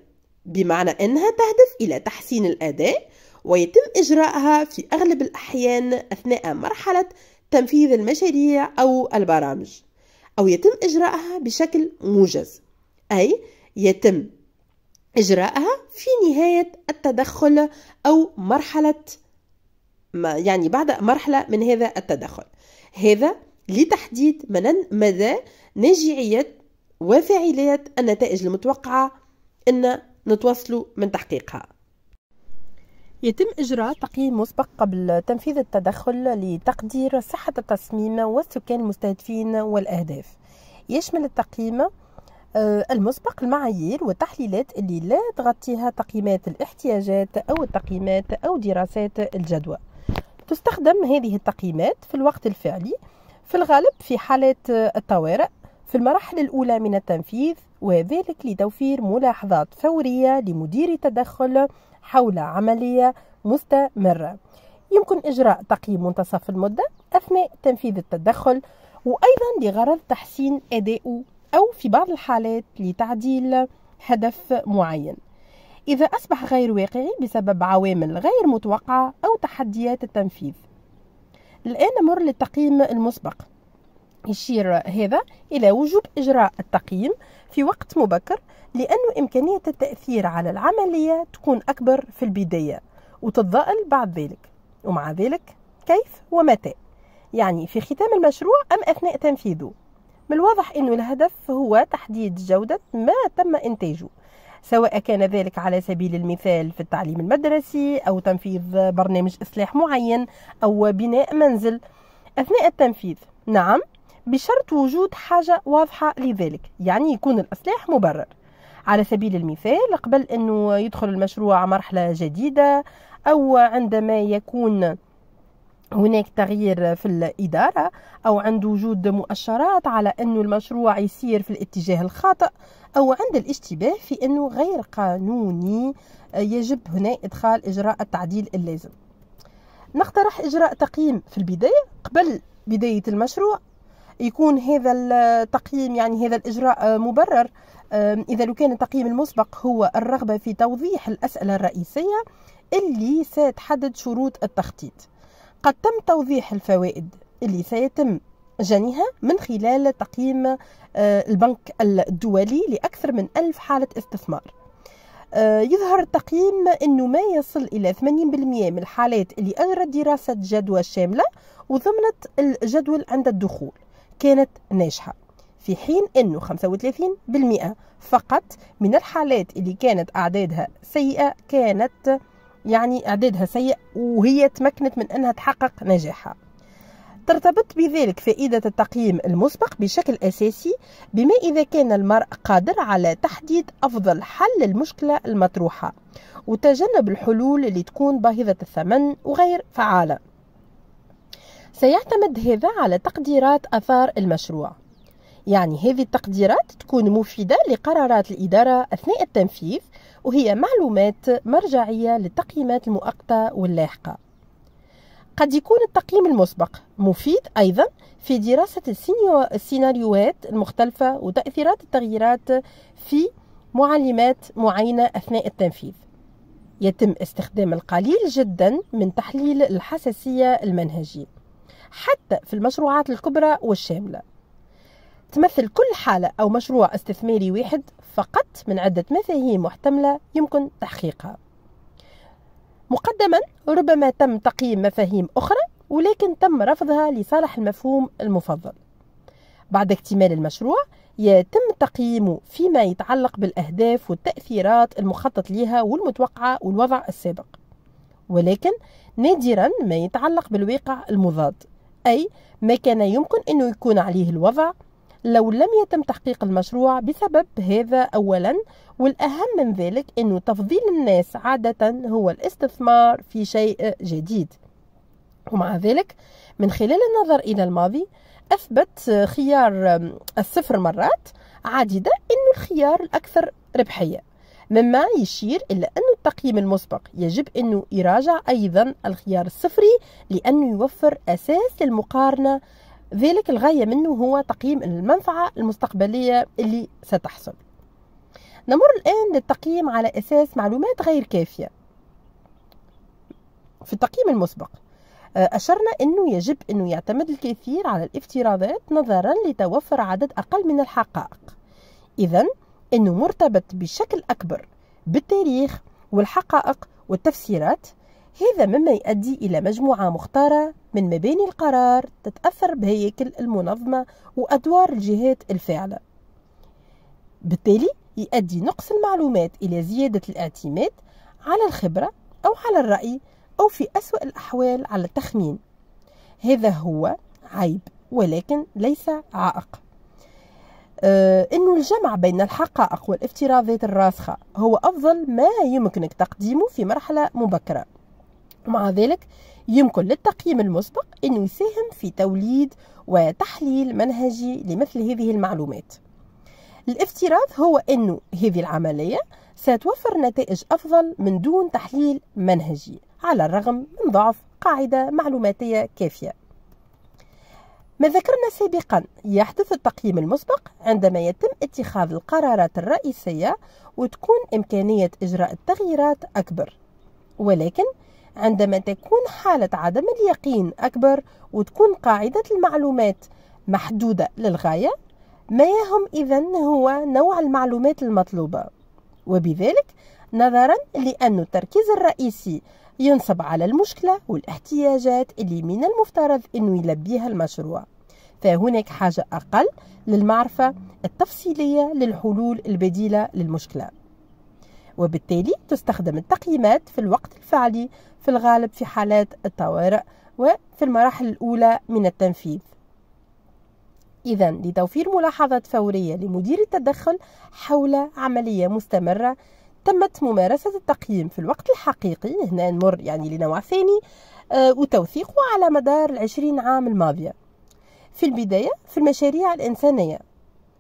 بمعنى أنها تهدف إلى تحسين الأداء ويتم إجراءها في أغلب الأحيان أثناء مرحلة تنفيذ المشاريع أو البرامج أو يتم إجراءها بشكل موجز أي يتم إجراءها في نهاية التدخل أو مرحلة يعني بعد مرحلة من هذا التدخل هذا لتحديد مدى ناجعية وفاعلية النتائج المتوقعة أن نتوصلوا من تحقيقها يتم إجراء تقييم مسبق قبل تنفيذ التدخل لتقدير صحة التصميم والسكان المستهدفين والأهداف يشمل التقييم آه، المسبق المعايير والتحليلات اللي لا تغطيها تقييمات الاحتياجات أو التقييمات أو دراسات الجدوى تستخدم هذه التقييمات في الوقت الفعلي في الغالب في حالات الطوارئ في المراحل الأولى من التنفيذ وذلك لتوفير ملاحظات فورية لمدير التدخل حول عملية مستمرة يمكن إجراء تقييم منتصف المدة أثناء تنفيذ التدخل وأيضا لغرض تحسين أدائه أو في بعض الحالات لتعديل هدف معين إذا أصبح غير واقعي بسبب عوامل غير متوقعة أو تحديات التنفيذ الآن نمر للتقييم المسبق يشير هذا إلى وجوب إجراء التقييم في وقت مبكر لأن إمكانية التأثير على العملية تكون أكبر في البداية وتتضاءل بعد ذلك ومع ذلك كيف ومتى يعني في ختام المشروع أم أثناء تنفيذه من الواضح أن الهدف هو تحديد جودة ما تم إنتاجه سواء كان ذلك على سبيل المثال في التعليم المدرسي أو تنفيذ برنامج إصلاح معين أو بناء منزل أثناء التنفيذ نعم بشرط وجود حاجة واضحة لذلك يعني يكون الإصلاح مبرر على سبيل المثال قبل أنه يدخل المشروع مرحلة جديدة أو عندما يكون هناك تغيير في الإدارة أو عند وجود مؤشرات على أن المشروع يسير في الاتجاه الخاطئ أو عند الاشتباه في أنه غير قانوني آه، يجب هنا إدخال إجراء التعديل اللازم نقترح إجراء تقييم في البداية قبل بداية المشروع يكون هذا التقييم يعني هذا الإجراء آه، مبرر إذا لو كان التقييم المسبق هو الرغبة في توضيح الأسئلة الرئيسية اللي ستحدد شروط التخطيط قد تم توضيح الفوائد اللي سيتم جنيها من خلال تقييم آه، البنك الدولي لأكثر من ألف حالة استثمار آه، يظهر التقييم أنه ما يصل إلى 80% من الحالات اللي أجرت دراسة جدوى شاملة وضمنت الجدول عند الدخول كانت ناجحة في حين أنه 35% فقط من الحالات اللي كانت أعدادها سيئة كانت يعني اعدادها سيء وهي تمكنت من انها تحقق نجاحها ترتبط بذلك فائدة التقييم المسبق بشكل أساسي بما إذا كان المرء قادر على تحديد أفضل حل للمشكلة المطروحة وتجنب الحلول اللي تكون باهظة الثمن وغير فعالة سيعتمد هذا على تقديرات أثار المشروع يعني هذه التقديرات تكون مفيدة لقرارات الإدارة أثناء التنفيذ وهي معلومات مرجعية للتقييمات المؤقتة واللاحقة قد يكون التقييم المسبق مفيد أيضا في دراسة السيناريوهات المختلفة وتأثيرات التغييرات في معلمات معينة أثناء التنفيذ يتم استخدام القليل جدا من تحليل الحساسية المنهجية حتى في المشروعات الكبرى والشاملة تمثل كل حالة أو مشروع استثماري واحد فقط من عدة مفاهيم محتملة يمكن تحقيقها مقدما ربما تم تقييم مفاهيم أخرى ولكن تم رفضها لصالح المفهوم المفضل بعد اكتمال المشروع يتم تقييمه فيما يتعلق بالأهداف والتأثيرات المخطط لها والمتوقعة والوضع السابق ولكن نادرا ما يتعلق بالواقع المضاد أي ما كان يمكن أنه يكون عليه الوضع لو لم يتم تحقيق المشروع بسبب هذا أولا والأهم من ذلك ان تفضيل الناس عادة هو الاستثمار في شيء جديد ومع ذلك من خلال النظر إلى الماضي أثبت خيار الصفر مرات عديدة أنه الخيار الأكثر ربحية مما يشير إلى أن التقييم المسبق يجب ان يراجع أيضا الخيار الصفري لأنه يوفر أساس للمقارنة ذلك الغاية منه هو تقييم المنفعة المستقبلية اللي ستحصل نمر الآن للتقييم على أساس معلومات غير كافية في التقييم المسبق آه، أشرنا أنه يجب أنه يعتمد الكثير على الافتراضات نظرا لتوفر عدد أقل من الحقائق إذا أنه مرتبط بشكل أكبر بالتاريخ والحقائق والتفسيرات هذا مما يؤدي إلى مجموعة مختارة من مباني القرار تتأثر بهيكل المنظمة وأدوار الجهات الفاعلة بالتالي يؤدي نقص المعلومات إلى زيادة الاعتماد على الخبرة أو على الرأي أو في أسوأ الأحوال على التخمين هذا هو عيب ولكن ليس عائق آه أنه الجمع بين الحقائق والافتراضات الراسخة هو أفضل ما يمكنك تقديمه في مرحلة مبكرة ومع ذلك يمكن للتقييم المسبق أن يساهم في توليد وتحليل منهجي لمثل هذه المعلومات الافتراض هو أن هذه العملية ستوفر نتائج أفضل من دون تحليل منهجي على الرغم من ضعف قاعدة معلوماتية كافية ما ذكرنا سابقا يحدث التقييم المسبق عندما يتم اتخاذ القرارات الرئيسية وتكون إمكانية إجراء التغييرات أكبر ولكن عندما تكون حالة عدم اليقين أكبر وتكون قاعدة المعلومات محدودة للغاية ما يهم إذا هو نوع المعلومات المطلوبة وبذلك نظرا لأن التركيز الرئيسي ينصب على المشكلة والاحتياجات اللي من المفترض أن يلبيها المشروع فهناك حاجة أقل للمعرفة التفصيلية للحلول البديلة للمشكلة وبالتالي تستخدم التقييمات في الوقت الفعلي في الغالب في حالات الطوارئ وفي المراحل الأولى من التنفيذ إذا لتوفير ملاحظات فورية لمدير التدخل حول عملية مستمرة تمت ممارسة التقييم في الوقت الحقيقي هنا نمر يعني لنوع ثاني آه، وتوثيقه على مدار العشرين عام الماضية في البداية في المشاريع الإنسانية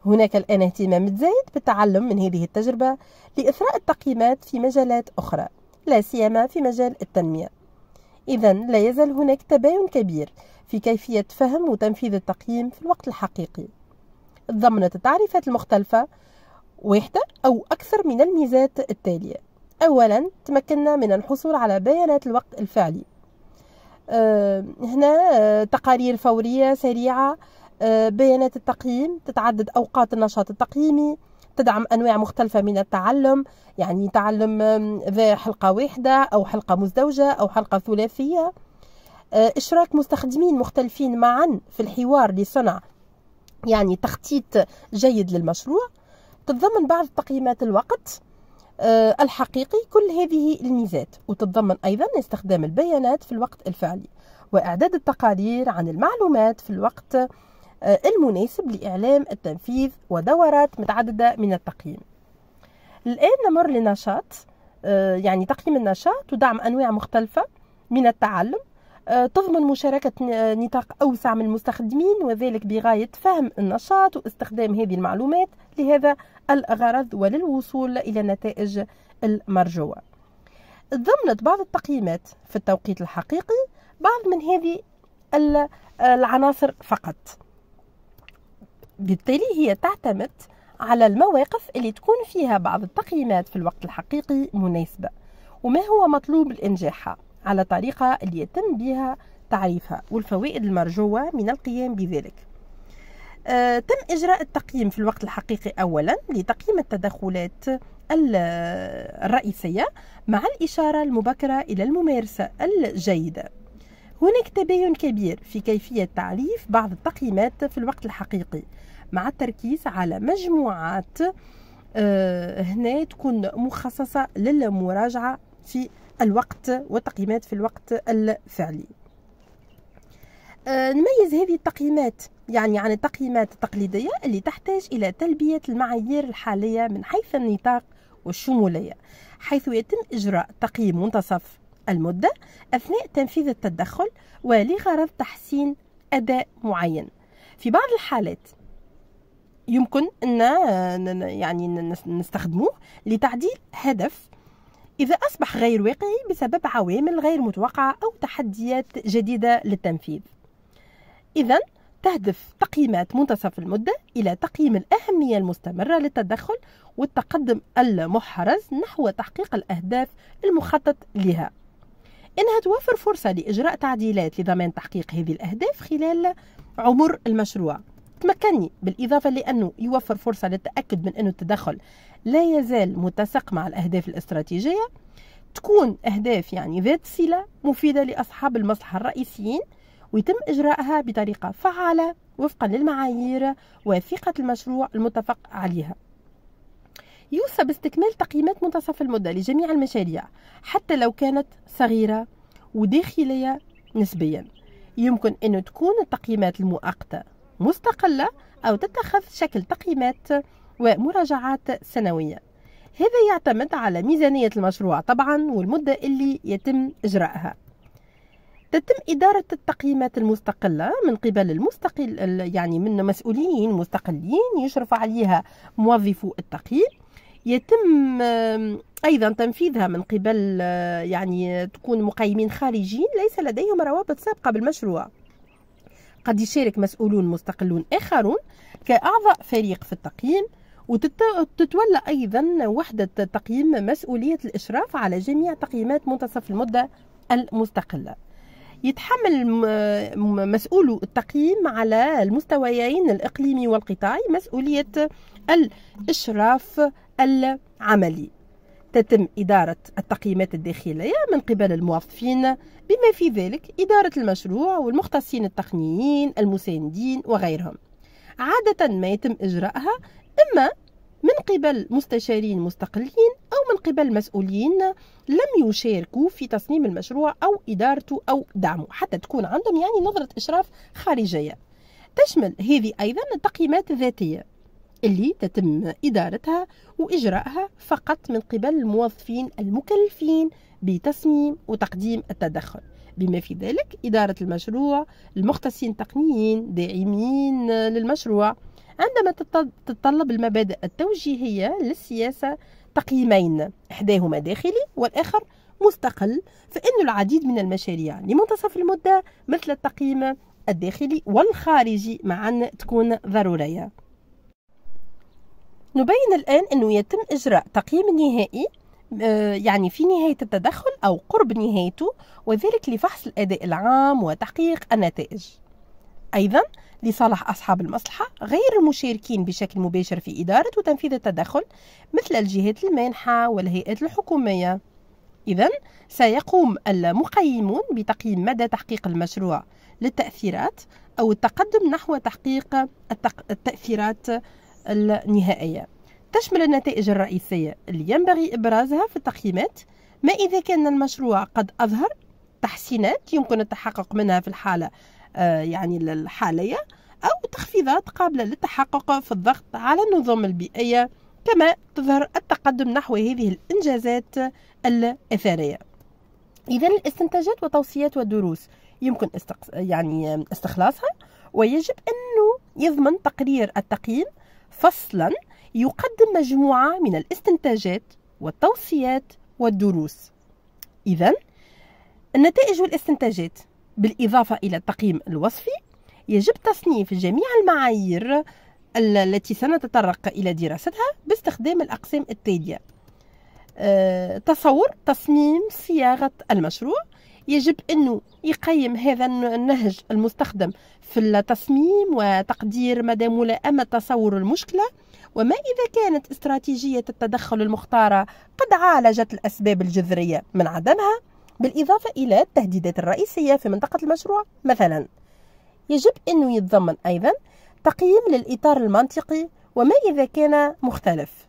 هناك الآن اهتمام متزايد بالتعلم من هذه التجربة لإثراء التقييمات في مجالات أخرى لا سيما في مجال التنمية إذا لا يزال هناك تباين كبير في كيفية فهم وتنفيذ التقييم في الوقت الحقيقي ضمنت التعريفات المختلفة واحدة أو أكثر من الميزات التالية أولا تمكنا من الحصول على بيانات الوقت الفعلي آه، هنا آه، تقارير فورية سريعة آه، بيانات التقييم تتعدد أوقات النشاط التقييمي تدعم أنواع مختلفة من التعلم يعني تعلم ذا حلقة واحدة أو حلقة مزدوجة أو حلقة ثلاثية آه، إشراك مستخدمين مختلفين معا في الحوار لصنع يعني تخطيط جيد للمشروع تتضمن بعض تقييمات الوقت آه، الحقيقي كل هذه الميزات وتتضمن أيضا استخدام البيانات في الوقت الفعلي وإعداد التقارير عن المعلومات في الوقت آه، المناسب لإعلام التنفيذ ودورات متعددة من التقييم الآن نمر لنشاط آه، يعني تقييم النشاط ودعم أنواع مختلفة من التعلم آه، تضمن مشاركة نطاق أوسع من المستخدمين وذلك بغاية فهم النشاط واستخدام هذه المعلومات لهذا الغرض وللوصول إلى النتائج المرجوة ضمنت بعض التقييمات في التوقيت الحقيقي بعض من هذه العناصر فقط بالتالي هي تعتمد على المواقف اللي تكون فيها بعض التقييمات في الوقت الحقيقي مناسبة وما هو مطلوب لإنجاحها على طريقة اللي يتم بها تعريفها والفوائد المرجوة من القيام بذلك آه، تم إجراء التقييم في الوقت الحقيقي أولا لتقييم التدخلات الرئيسية مع الإشارة المبكرة إلى الممارسة الجيدة هناك تباين كبير في كيفية تعريف بعض التقييمات في الوقت الحقيقي مع التركيز على مجموعات آه، هنا تكون مخصصة للمراجعة في الوقت والتقييمات في الوقت الفعلي آه، نميز هذه التقييمات يعني عن التقييمات التقليدية اللي تحتاج إلى تلبية المعايير الحالية من حيث النطاق والشمولية حيث يتم إجراء تقييم منتصف المدة أثناء تنفيذ التدخل ولغرض تحسين أداء معين في بعض الحالات يمكن أن يعني نستخدموه لتعديل هدف إذا أصبح غير واقعي بسبب عوامل غير متوقعة أو تحديات جديدة للتنفيذ إذا تهدف تقييمات منتصف المدة إلى تقييم الأهمية المستمرة للتدخل والتقدم المحرز نحو تحقيق الأهداف المخطط لها انها توفر فرصه لاجراء تعديلات لضمان تحقيق هذه الاهداف خلال عمر المشروع تمكنني بالإضافة لأنه يوفر فرصة للتأكد من أنه التدخل لا يزال متسق مع الأهداف الاستراتيجية تكون أهداف يعني ذات صلة مفيدة لأصحاب المصلحة الرئيسيين ويتم إجراءها بطريقة فعالة وفقا للمعايير وثيقة المشروع المتفق عليها يوصى باستكمال تقييمات منتصف المدة لجميع المشاريع حتى لو كانت صغيرة وداخلية نسبيا يمكن أن تكون التقييمات المؤقتة مستقلة أو تتخذ شكل تقييمات ومراجعات سنوية هذا يعتمد على ميزانية المشروع طبعا والمدة اللي يتم إجراءها تتم إدارة التقييمات المستقلة من قبل المستقل يعني من مسؤولين مستقلين يشرف عليها موظفو التقييم يتم ايضا تنفيذها من قبل آه، يعني تكون مقيمين خارجيين ليس لديهم روابط سابقه بالمشروع قد يشارك مسؤولون مستقلون اخرون كاعضاء فريق في التقييم وتتولى ايضا وحده تقييم مسؤوليه الاشراف على جميع تقييمات منتصف المده المستقله يتحمل مسؤول التقييم على المستويين الاقليمي والقطاعي مسؤوليه الاشراف العملي تتم إدارة التقييمات الداخلية من قبل الموظفين بما في ذلك إدارة المشروع والمختصين التقنيين المساندين وغيرهم عادة ما يتم إجراءها إما من قبل مستشارين مستقلين أو من قبل مسؤولين لم يشاركوا في تصميم المشروع أو إدارته أو دعمه حتى تكون عندهم يعني نظرة إشراف خارجية تشمل هذه أيضا التقييمات الذاتية اللي تتم إدارتها وإجراءها فقط من قبل الموظفين المكلفين بتصميم وتقديم التدخل بما في ذلك إدارة المشروع المختصين التقنيين داعمين للمشروع عندما تتطلب المبادئ التوجيهية للسياسة تقييمين إحداهما داخلي والآخر مستقل فإن العديد من المشاريع لمنتصف المدة مثل التقييم الداخلي والخارجي معا تكون ضرورية نبين الآن أنه يتم إجراء تقييم نهائي آه، يعني في نهاية التدخل أو قرب نهايته وذلك لفحص الأداء العام وتحقيق النتائج أيضا لصالح أصحاب المصلحة غير المشاركين بشكل مباشر في إدارة وتنفيذ التدخل مثل الجهات المانحة والهيئات الحكومية إذا سيقوم المقيمون بتقييم مدى تحقيق المشروع للتأثيرات أو التقدم نحو تحقيق التأثيرات النهائية تشمل النتائج الرئيسية اللي ينبغي إبرازها في التقييمات ما إذا كان المشروع قد أظهر تحسينات يمكن التحقق منها في الحالة آه، يعني الحالية أو تخفيضات قابلة للتحقق في الضغط على النظم البيئية كما تظهر التقدم نحو هذه الإنجازات الأثرية إذا الاستنتاجات والتوصيات والدروس يمكن استق... يعني استخلاصها ويجب أنه يضمن تقرير التقييم فصلا يقدم مجموعة من الاستنتاجات والتوصيات والدروس إذا النتائج والاستنتاجات بالإضافة إلى التقييم الوصفي يجب تصنيف جميع المعايير التي سنتطرق إلى دراستها باستخدام الأقسام التالية آه، تصور تصميم صياغة المشروع يجب أنه يقيم هذا النهج المستخدم في التصميم وتقدير مدى ملائمة تصور المشكلة وما إذا كانت استراتيجية التدخل المختارة قد عالجت الأسباب الجذرية من عدمها بالإضافة إلى التهديدات الرئيسية في منطقة المشروع مثلا يجب أنه يتضمن أيضا تقييم للإطار المنطقي وما إذا كان مختلف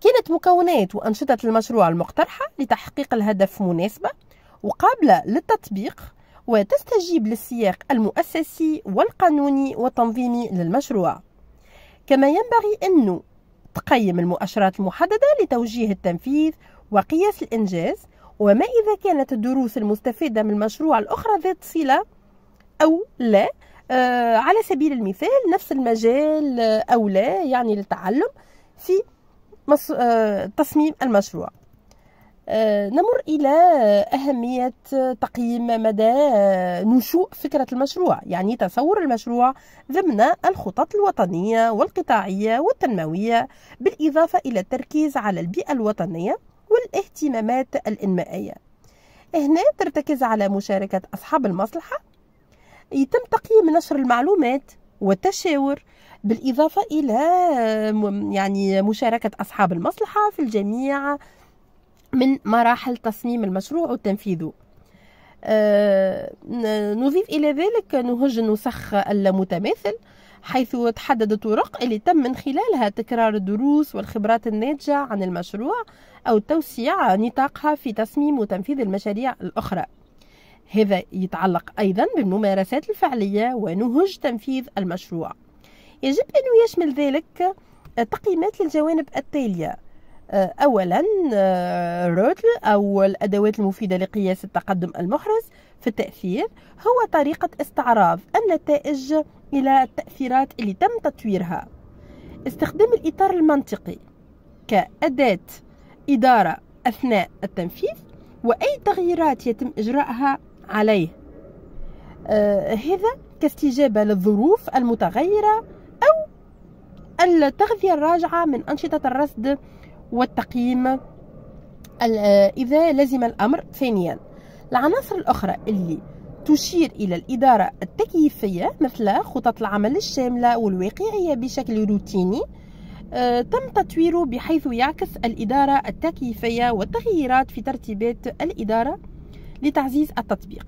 كانت مكونات وأنشطة المشروع المقترحة لتحقيق الهدف مناسبة وقابلة للتطبيق وتستجيب للسياق المؤسسي والقانوني والتنظيمي للمشروع كما ينبغي أن تقيم المؤشرات المحددة لتوجيه التنفيذ وقياس الإنجاز وما إذا كانت الدروس المستفادة من المشروع الأخرى ذات صلة أو لا آه على سبيل المثال نفس المجال آه، أو لا يعني للتعلم في آه، تصميم المشروع آه، نمر إلى أهمية تقييم مدى نشوء فكرة المشروع يعني تصور المشروع ضمن الخطط الوطنية والقطاعية والتنموية بالإضافة إلى التركيز على البيئة الوطنية والاهتمامات الإنمائية هنا ترتكز على مشاركة أصحاب المصلحة يتم تقييم نشر المعلومات والتشاور بالإضافة إلى يعني مشاركة أصحاب المصلحة في الجميع من مراحل تصميم المشروع وتنفيذه آه، نضيف إلى ذلك نهج النسخ المتماثل حيث تحدد الطرق اللي تم من خلالها تكرار الدروس والخبرات الناتجة عن المشروع أو توسيع نطاقها في تصميم وتنفيذ المشاريع الأخرى هذا يتعلق أيضا بالممارسات الفعلية ونهج تنفيذ المشروع يجب أن يشمل ذلك تقييمات للجوانب التالية آه، أولا آه، روتل أو الأدوات المفيدة لقياس التقدم المحرز في التأثير هو طريقة استعراض النتائج إلى التأثيرات اللي تم تطويرها استخدام الإطار المنطقي كأداة إدارة أثناء التنفيذ وأي تغييرات يتم إجراءها عليه آه هذا كاستجابة للظروف المتغيرة أو التغذية الراجعة من أنشطة الرصد والتقييم إذا لزم الأمر ثانيا العناصر الأخرى اللي تشير إلى الإدارة التكييفية مثل خطط العمل الشاملة والواقعية بشكل روتيني آه، تم تطويره بحيث يعكس الإدارة التكييفية والتغييرات في ترتيبات الإدارة لتعزيز التطبيق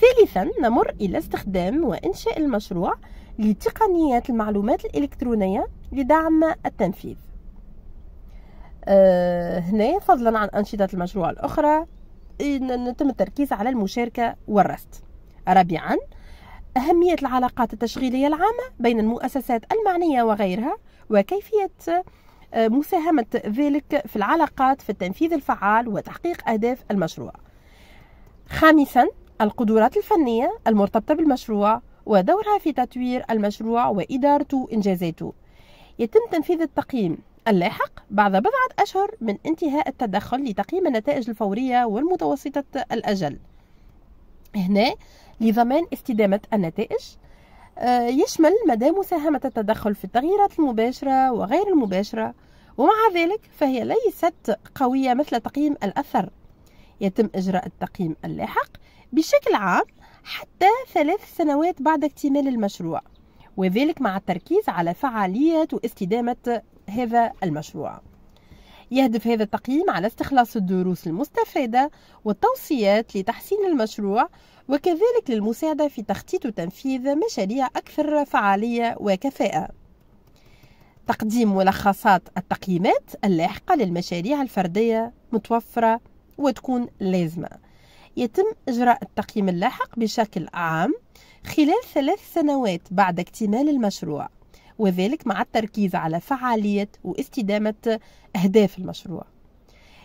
ثالثا نمر إلى استخدام وإنشاء المشروع لتقنيات المعلومات الإلكترونية لدعم التنفيذ آه، هنا فضلا عن أنشطة المشروع الأخرى يتم التركيز على المشاركة والرصد رابعا أهمية العلاقات التشغيلية العامة بين المؤسسات المعنية وغيرها وكيفية آه، مساهمة ذلك في العلاقات في التنفيذ الفعال وتحقيق أهداف المشروع. خامساً القدرات الفنية المرتبطة بالمشروع ودورها في تطوير المشروع وإدارته إنجازاته يتم تنفيذ التقييم اللاحق بعد بضعة أشهر من انتهاء التدخل لتقييم النتائج الفورية والمتوسطة الأجل هنا لضمان استدامة النتائج آه، يشمل مدى مساهمة التدخل في التغييرات المباشرة وغير المباشرة ومع ذلك فهي ليست قوية مثل تقييم الأثر يتم إجراء التقييم اللاحق بشكل عام حتى ثلاث سنوات بعد اكتمال المشروع وذلك مع التركيز على فعالية واستدامة هذا المشروع يهدف هذا التقييم على استخلاص الدروس المستفادة والتوصيات لتحسين المشروع وكذلك للمساعدة في تخطيط وتنفيذ مشاريع أكثر فعالية وكفاءة تقديم ملخصات التقييمات اللاحقة للمشاريع الفردية متوفرة وتكون لازمة يتم إجراء التقييم اللاحق بشكل عام خلال ثلاث سنوات بعد اكتمال المشروع وذلك مع التركيز على فعالية واستدامة أهداف المشروع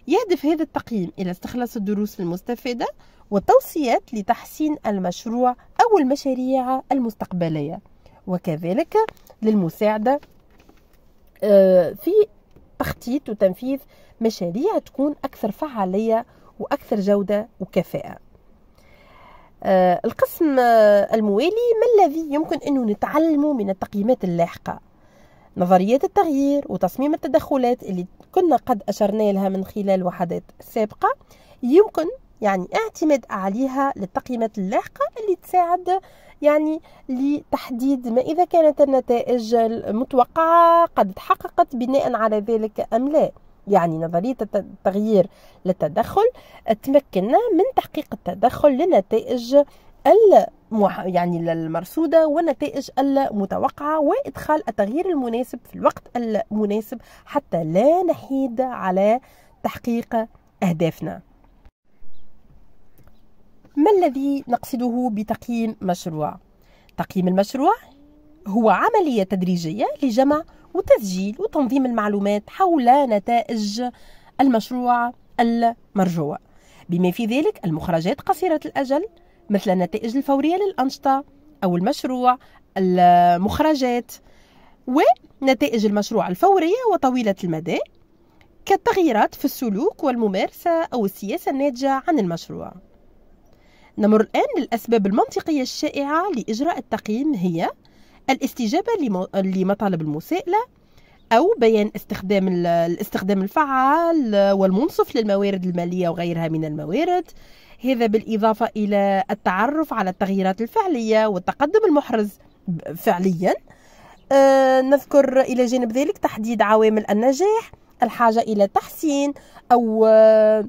يهدف هذا التقييم إلى استخلاص الدروس المستفادة والتوصيات لتحسين المشروع أو المشاريع المستقبلية وكذلك للمساعدة آه، في تخطيط وتنفيذ مشاريع تكون أكثر فعالية وأكثر جودة وكفاءة آه، القسم آه، الموالي ما الذي يمكن أن نتعلمه من التقييمات اللاحقة نظريات التغيير وتصميم التدخلات اللي كنا قد أشرنا لها من خلال وحدات سابقة يمكن يعني اعتماد عليها للتقييمات اللاحقة اللي تساعد يعني لتحديد ما إذا كانت النتائج المتوقعة قد تحققت بناء على ذلك أم لا يعني نظرية التغيير للتدخل تمكننا من تحقيق التدخل لنتائج المح... يعني المرصودة والنتائج المتوقعة وإدخال التغيير المناسب في الوقت المناسب حتى لا نحيد على تحقيق أهدافنا ما الذي نقصده بتقييم مشروع؟ تقييم المشروع هو عملية تدريجية لجمع وتسجيل وتنظيم المعلومات حول نتائج المشروع المرجوع بما في ذلك المخرجات قصيرة الأجل مثل النتائج الفورية للأنشطة أو المشروع المخرجات ونتائج المشروع الفورية وطويلة المدى كالتغييرات في السلوك والممارسة أو السياسة الناتجة عن المشروع نمر الآن للأسباب المنطقية الشائعة لإجراء التقييم هي الاستجابة لمطالب المساءلة أو بيان استخدام الاستخدام الفعال والمنصف للموارد المالية وغيرها من الموارد هذا بالإضافة إلى التعرف على التغييرات الفعلية والتقدم المحرز فعليا آه، نذكر إلى جانب ذلك تحديد عوامل النجاح الحاجة إلى تحسين أو آه،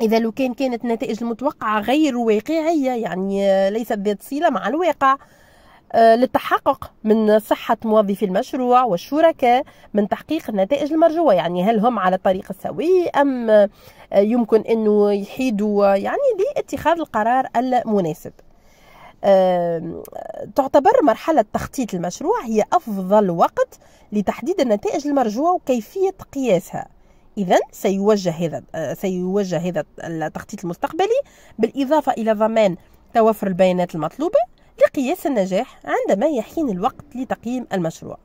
إذا لو كان كانت النتائج المتوقعة غير واقعية يعني آه، ليست ذات صلة مع الواقع آه، للتحقق من صحة موظفي المشروع والشركاء من تحقيق النتائج المرجوة يعني هل هم على الطريق السوي أم آه، يمكن أنه يحيدوا يعني لاتخاذ القرار المناسب آه، تعتبر مرحلة تخطيط المشروع هي أفضل وقت لتحديد النتائج المرجوة وكيفية قياسها إذا سيوجه هذا سيوجه هذا التخطيط المستقبلي بالإضافة إلى ضمان توفر البيانات المطلوبة لقياس النجاح عندما يحين الوقت لتقييم المشروع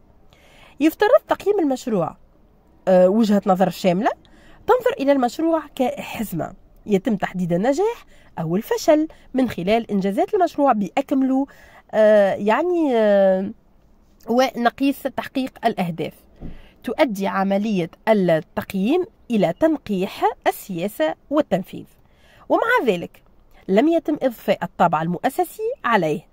يفترض تقييم المشروع آه، وجهة نظر شاملة تنظر إلى المشروع كحزمة يتم تحديد النجاح أو الفشل من خلال إنجازات المشروع بأكمله آه، يعني آه، ونقيس تحقيق الأهداف تؤدي عملية التقييم إلى تنقيح السياسة والتنفيذ ومع ذلك لم يتم إضفاء الطابع المؤسسي عليه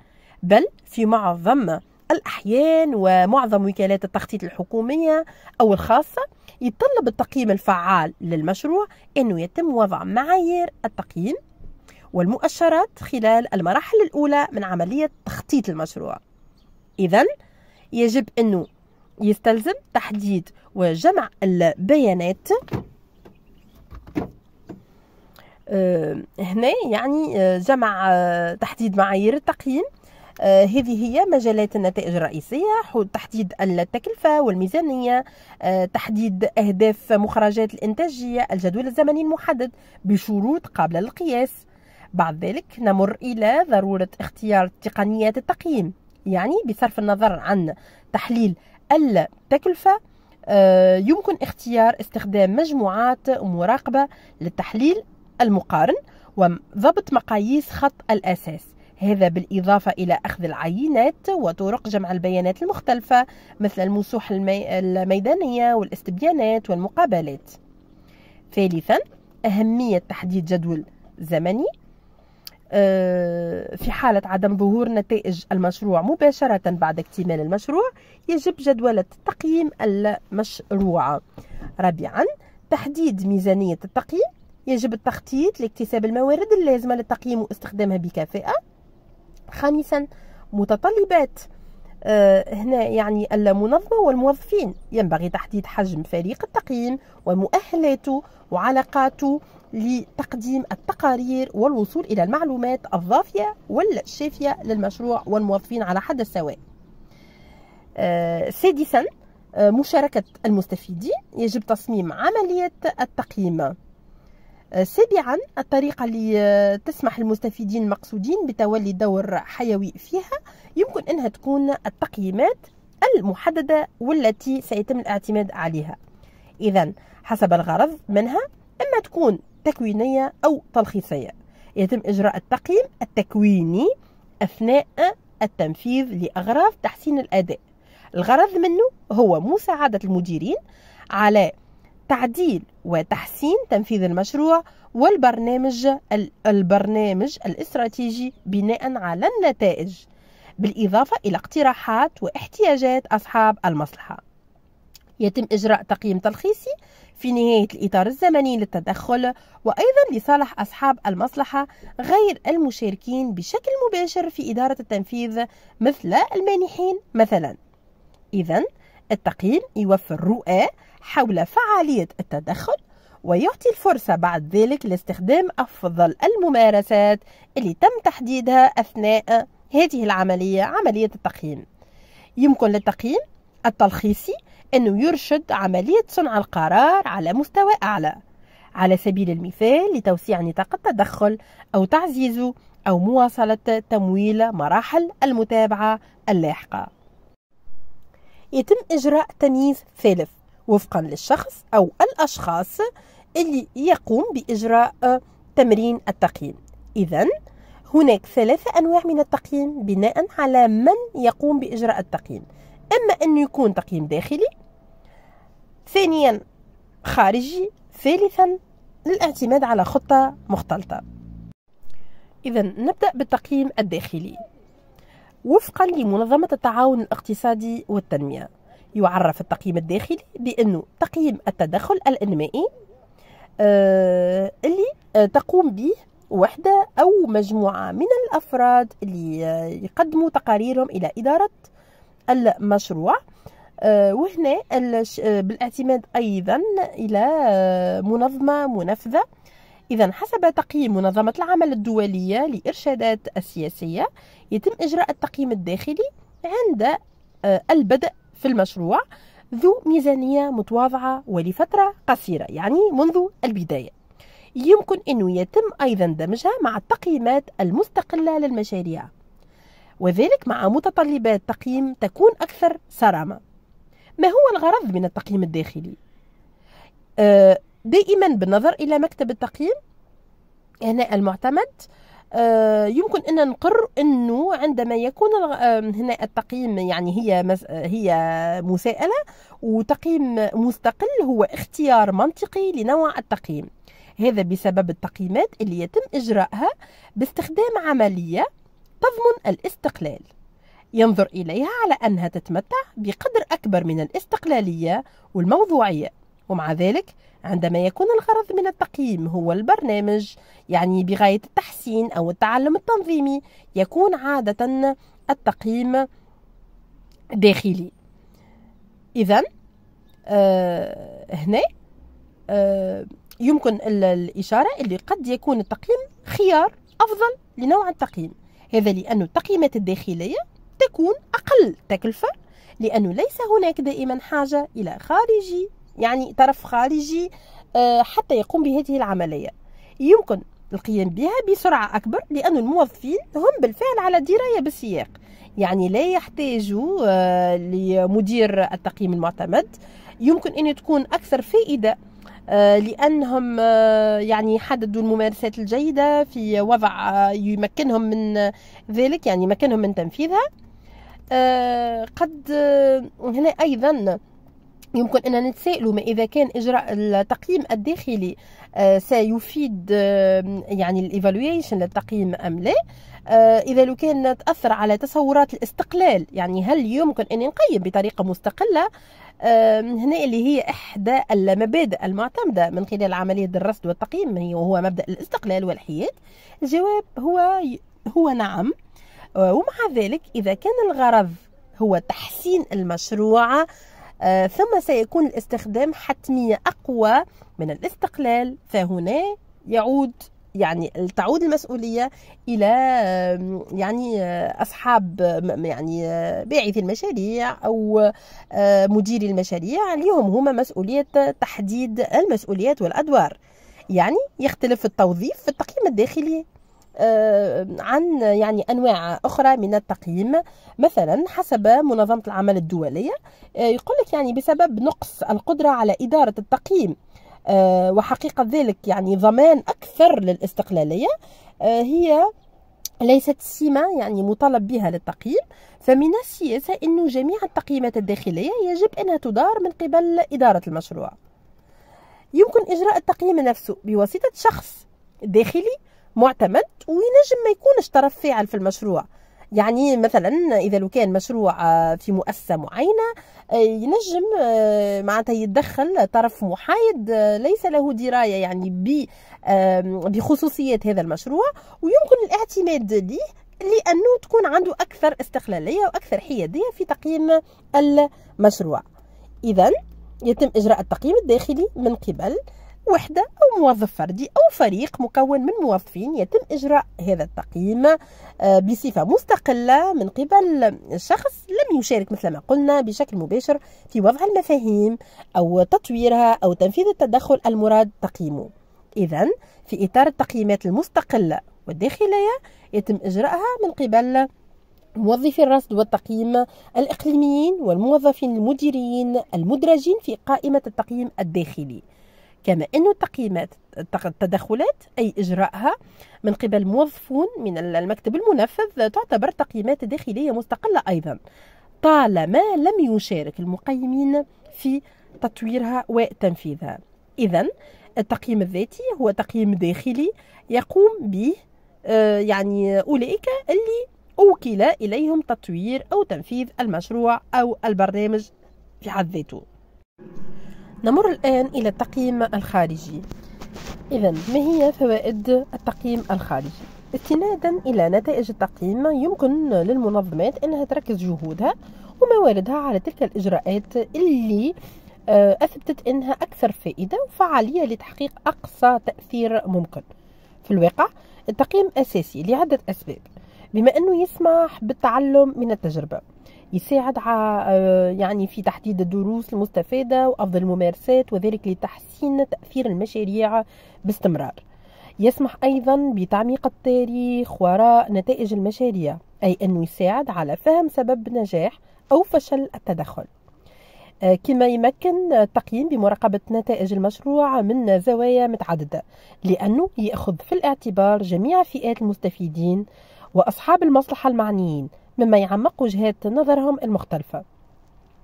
بل في معظم الأحيان ومعظم وكالات التخطيط الحكومية أو الخاصة يتطلب التقييم الفعال للمشروع أنه يتم وضع معايير التقييم والمؤشرات خلال المراحل الأولى من عملية تخطيط المشروع إذا يجب أنه يستلزم تحديد وجمع البيانات آه، هنا يعني آه، جمع آه، تحديد معايير التقييم آه، هذه هي مجالات النتائج الرئيسية تحديد التكلفة والميزانية آه، تحديد أهداف مخرجات الإنتاجية الجدول الزمني المحدد بشروط قابلة للقياس بعد ذلك نمر إلى ضرورة اختيار تقنيات التقييم يعني بصرف النظر عن تحليل التكلفة آه، يمكن اختيار استخدام مجموعات مراقبة للتحليل المقارن وضبط مقاييس خط الأساس هذا بالإضافة إلى أخذ العينات وطرق جمع البيانات المختلفة مثل المسوح الميدانية والاستبيانات والمقابلات ثالثا أهمية تحديد جدول زمني آه، في حالة عدم ظهور نتائج المشروع مباشرة بعد اكتمال المشروع يجب جدولة تقييم المشروع رابعا تحديد ميزانية التقييم يجب التخطيط لاكتساب الموارد اللازمة للتقييم واستخدامها بكفاءة خامسا متطلبات آه، هنا يعني المنظمة والموظفين ينبغي تحديد حجم فريق التقييم ومؤهلاته وعلاقاته لتقديم التقارير والوصول إلى المعلومات الضافية والشافية للمشروع والموظفين على حد سواء آه، سادسا آه، مشاركة المستفيدين يجب تصميم عملية التقييم سابعا الطريقة اللي آه، تسمح للمستفيدين المقصودين بتولي دور حيوي فيها يمكن أنها تكون التقييمات المحددة والتي سيتم الاعتماد عليها إذا حسب الغرض منها إما تكون تكوينية أو تلخيصية يتم إجراء التقييم التكويني أثناء التنفيذ لأغراض تحسين الأداء الغرض منه هو مساعدة المديرين على تعديل وتحسين تنفيذ المشروع والبرنامج البرنامج الاستراتيجي بناء على النتائج بالإضافة إلى اقتراحات واحتياجات أصحاب المصلحة يتم إجراء تقييم تلخيصي في نهاية الإطار الزمني للتدخل وأيضا لصالح أصحاب المصلحة غير المشاركين بشكل مباشر في إدارة التنفيذ مثل المانحين مثلا إذا التقييم يوفر رؤى حول فعالية التدخل ويعطي الفرصة بعد ذلك لاستخدام أفضل الممارسات اللي تم تحديدها أثناء هذه العملية عملية التقييم يمكن للتقييم التلخيصي أنه يرشد عملية صنع القرار على مستوى أعلى على سبيل المثال لتوسيع نطاق التدخل أو تعزيزه أو مواصلة تمويل مراحل المتابعة اللاحقة يتم إجراء تمييز ثالث وفقا للشخص أو الأشخاص اللي يقوم بإجراء آه، تمرين التقييم إذا هناك ثلاثة أنواع من التقييم بناء على من يقوم بإجراء التقييم إما أنه يكون تقييم داخلي ثانيا خارجي ثالثا الاعتماد على خطة مختلطة إذا نبدأ بالتقييم الداخلي وفقا لمنظمة التعاون الاقتصادي والتنمية يعرف التقييم الداخلي بأنه تقييم التدخل الإنمائي آه، اللي آه، تقوم به وحدة أو مجموعة من الأفراد اللي آه، يقدموا تقاريرهم إلى إدارة المشروع وهنا بالاعتماد أيضا إلى منظمة منفذة إذا حسب تقييم منظمة العمل الدولية لإرشادات السياسية يتم إجراء التقييم الداخلي عند البدء في المشروع ذو ميزانية متواضعة ولفترة قصيرة يعني منذ البداية يمكن أنه يتم أيضا دمجها مع التقييمات المستقلة للمشاريع وذلك مع متطلبات تقييم تكون أكثر صرامة ما هو الغرض من التقييم الداخلي؟ آه، دائما بالنظر إلى مكتب التقييم هنا المعتمد آه، يمكن ان نقر انه عندما يكون هنا التقييم يعني هي هي مساءله وتقييم مستقل هو اختيار منطقي لنوع التقييم هذا بسبب التقييمات اللي يتم اجراءها باستخدام عمليه تضمن الاستقلال ينظر اليها على انها تتمتع بقدر اكبر من الاستقلاليه والموضوعيه ومع ذلك عندما يكون الغرض من التقييم هو البرنامج يعني بغاية التحسين أو التعلم التنظيمي يكون عادة التقييم داخلي إذا آه هنا آه يمكن الإشارة اللي قد يكون التقييم خيار أفضل لنوع التقييم هذا لأن التقييمات الداخلية تكون أقل تكلفة لأنه ليس هناك دائما حاجة إلى خارجي يعني طرف خارجي آه، حتى يقوم بهذه العملية يمكن القيام بها بسرعة أكبر لأن الموظفين هم بالفعل على دراية بالسياق يعني لا يحتاجوا آه، لمدير التقييم المعتمد يمكن أن تكون أكثر فائدة آه، لأنهم يعني حددوا الممارسات الجيدة في وضع يمكنهم من ذلك يعني يمكنهم من تنفيذها قد هنا أيضا يمكن أن نتسائل ما إذا كان إجراء التقييم الداخلي آه، سيفيد يعني الإيفالويشن للتقييم أم لا آه، إذا لو كان تأثر على تصورات الاستقلال يعني هل يمكن أن نقيم بطريقة مستقلة هنا اللي هي إحدى المبادئ المعتمدة من خلال عملية الرصد والتقييم وهو مبدأ الاستقلال والحياد الجواب هو هو نعم آه، ومع ذلك إذا كان الغرض هو تحسين المشروع آه، ثم سيكون الاستخدام حتمية أقوى من الاستقلال فهنا يعود يعني تعود المسؤوليه الى يعني آه، اصحاب يعني آه، باعثي المشاريع او مديري المشاريع لهم هما مسؤوليه تحديد المسؤوليات والادوار يعني يختلف التوظيف في التقييم الداخلي آه، عن يعني انواع اخرى من التقييم مثلا حسب منظمه العمل الدوليه آه، يقول لك يعني بسبب نقص القدره على اداره التقييم آه، وحقيقه ذلك يعني ضمان اكثر للاستقلاليه هي ليست سمة يعني مطالب بها للتقييم فمن السياسة أن جميع التقييمات الداخلية يجب أنها تدار من قبل إدارة المشروع يمكن إجراء التقييم نفسه بواسطة شخص داخلي معتمد وينجم ما يكونش طرف فاعل في المشروع يعني مثلا اذا لو كان مشروع آه، في مؤسسه معينه آه، ينجم آه، معناتها يتدخل طرف محايد ليس له درايه يعني بخصوصيات هذا المشروع ويمكن الاعتماد ليه لانه تكون عنده اكثر استقلاليه واكثر حياديه في تقييم المشروع اذا يتم اجراء التقييم الداخلي من قبل وحدة أو موظف فردي أو فريق مكون من موظفين يتم إجراء هذا التقييم آه، بصفة مستقلة من قبل شخص لم يشارك مثل ما قلنا بشكل مباشر في وضع المفاهيم أو تطويرها أو تنفيذ التدخل المراد تقييمه إذا في إطار التقييمات المستقلة والداخلية يتم إجراءها من قبل موظفي الرصد والتقييم الإقليميين والموظفين المديريين المدرجين في قائمة التقييم الداخلي كما أن التقييمات التدخلات أي إجراءها من قبل موظفون من المكتب المنفذ تعتبر تقييمات داخلية مستقلة أيضا طالما لم يشارك المقيمين في تطويرها وتنفيذها إذا التقييم الذاتي هو تقييم داخلي يقوم به آه، يعني أولئك اللي أوكل إليهم تطوير أو تنفيذ المشروع أو البرنامج في حد ذاته نمر الآن إلى التقييم الخارجي إذا ما هي فوائد التقييم الخارجي؟ استنادا إلى نتائج التقييم يمكن للمنظمات أنها تركز جهودها ومواردها على تلك الإجراءات اللي آه، أثبتت أنها أكثر فائدة وفعالية لتحقيق أقصى تأثير ممكن في الواقع التقييم أساسي لعدة أسباب بما أنه يسمح بالتعلم من التجربة يساعد آه، يعني في تحديد الدروس المستفادة وأفضل الممارسات وذلك لتحسين تأثير المشاريع باستمرار يسمح أيضا بتعميق التاريخ وراء نتائج المشاريع أي أنه يساعد على فهم سبب نجاح أو فشل التدخل آه، كما يمكن التقييم بمراقبة نتائج المشروع من زوايا متعددة لأنه يأخذ في الاعتبار جميع فئات المستفيدين وأصحاب المصلحة المعنيين مما يعمق وجهات نظرهم المختلفة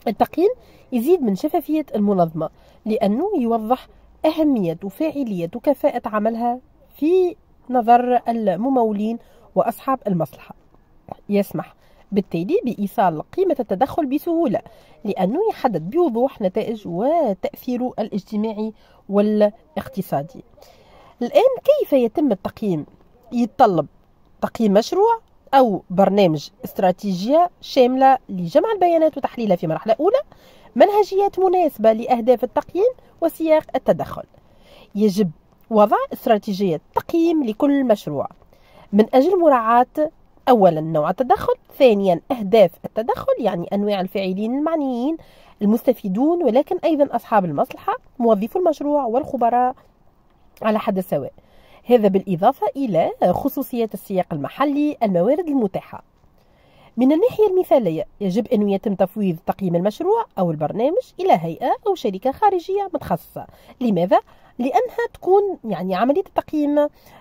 التقييم يزيد من شفافية المنظمة لأنه يوضح أهمية وفاعلية وكفاءة عملها في نظر الممولين وأصحاب المصلحة يسمح بالتالي بإيصال قيمة التدخل بسهولة لأنه يحدد بوضوح نتائج وتأثيره الاجتماعي والاقتصادي الآن كيف يتم التقييم؟ يتطلب تقييم مشروع أو برنامج استراتيجية شاملة لجمع البيانات وتحليلها في مرحلة أولى منهجيات مناسبة لأهداف التقييم وسياق التدخل يجب وضع استراتيجية تقييم لكل مشروع من أجل مراعاة أولا نوع التدخل ثانيا أهداف التدخل يعني أنواع الفاعلين المعنيين المستفيدون ولكن أيضا أصحاب المصلحة موظفو المشروع والخبراء على حد سواء هذا بالإضافة إلى خصوصيات السياق المحلي الموارد المتاحة من الناحية المثالية يجب أن يتم تفويض تقييم المشروع أو البرنامج إلى هيئة أو شركة خارجية متخصصة لماذا؟ لأنها تكون يعني عملية التقييم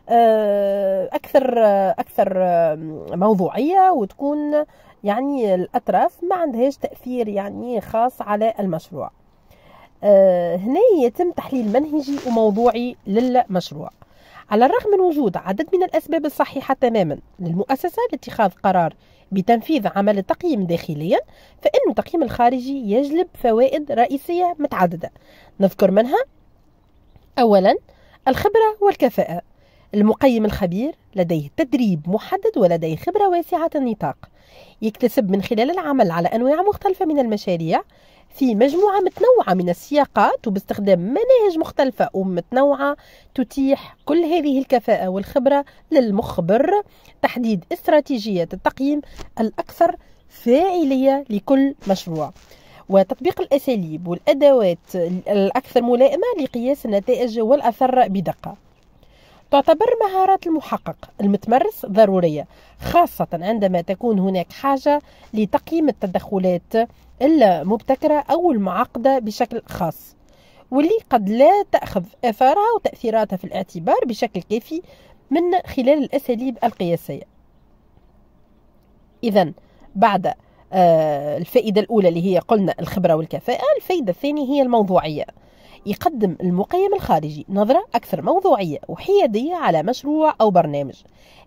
آه، أكثر أكثر آه، موضوعية وتكون يعني الأطراف ما عندهاش تأثير يعني خاص على المشروع آه، هنا يتم تحليل منهجي وموضوعي للمشروع على الرغم من وجود عدد من الأسباب الصحيحة تماما للمؤسسة لاتخاذ قرار بتنفيذ عمل التقييم داخليا فإن التقييم الخارجي يجلب فوائد رئيسية متعددة نذكر منها أولا الخبرة والكفاءة المقيم الخبير لديه تدريب محدد ولديه خبرة واسعة النطاق يكتسب من خلال العمل على أنواع مختلفة من المشاريع في مجموعة متنوعة من السياقات وباستخدام مناهج مختلفة ومتنوعة تتيح كل هذه الكفاءة والخبرة للمخبر تحديد استراتيجية التقييم الأكثر فاعلية لكل مشروع وتطبيق الأساليب والأدوات الأكثر ملائمة لقياس النتائج والأثر بدقة تعتبر مهارات المحقق المتمرس ضرورية خاصة عندما تكون هناك حاجة لتقييم التدخلات المبتكرة أو المعقدة بشكل خاص واللي قد لا تأخذ آثارها وتأثيراتها في الاعتبار بشكل كافي من خلال الأساليب القياسية إذا بعد آه، الفائدة الأولى اللي هي قلنا الخبرة والكفاءة الفائدة الثانية هي الموضوعية يقدم المقيم الخارجي نظرة أكثر موضوعية وحيادية على مشروع أو برنامج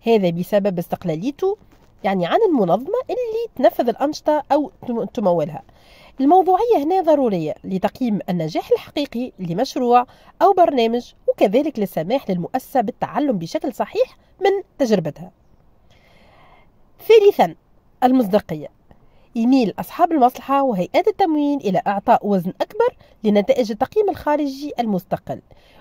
هذا بسبب استقلاليته يعني عن المنظمة اللي تنفذ الأنشطة أو تمولها الموضوعية هنا ضرورية لتقييم النجاح الحقيقي لمشروع أو برنامج وكذلك للسماح للمؤسسة بالتعلم بشكل صحيح من تجربتها ثالثا المصداقية يميل أصحاب المصلحة وهيئات التموين إلى إعطاء وزن أكبر لنتائج التقييم الخارجي المستقل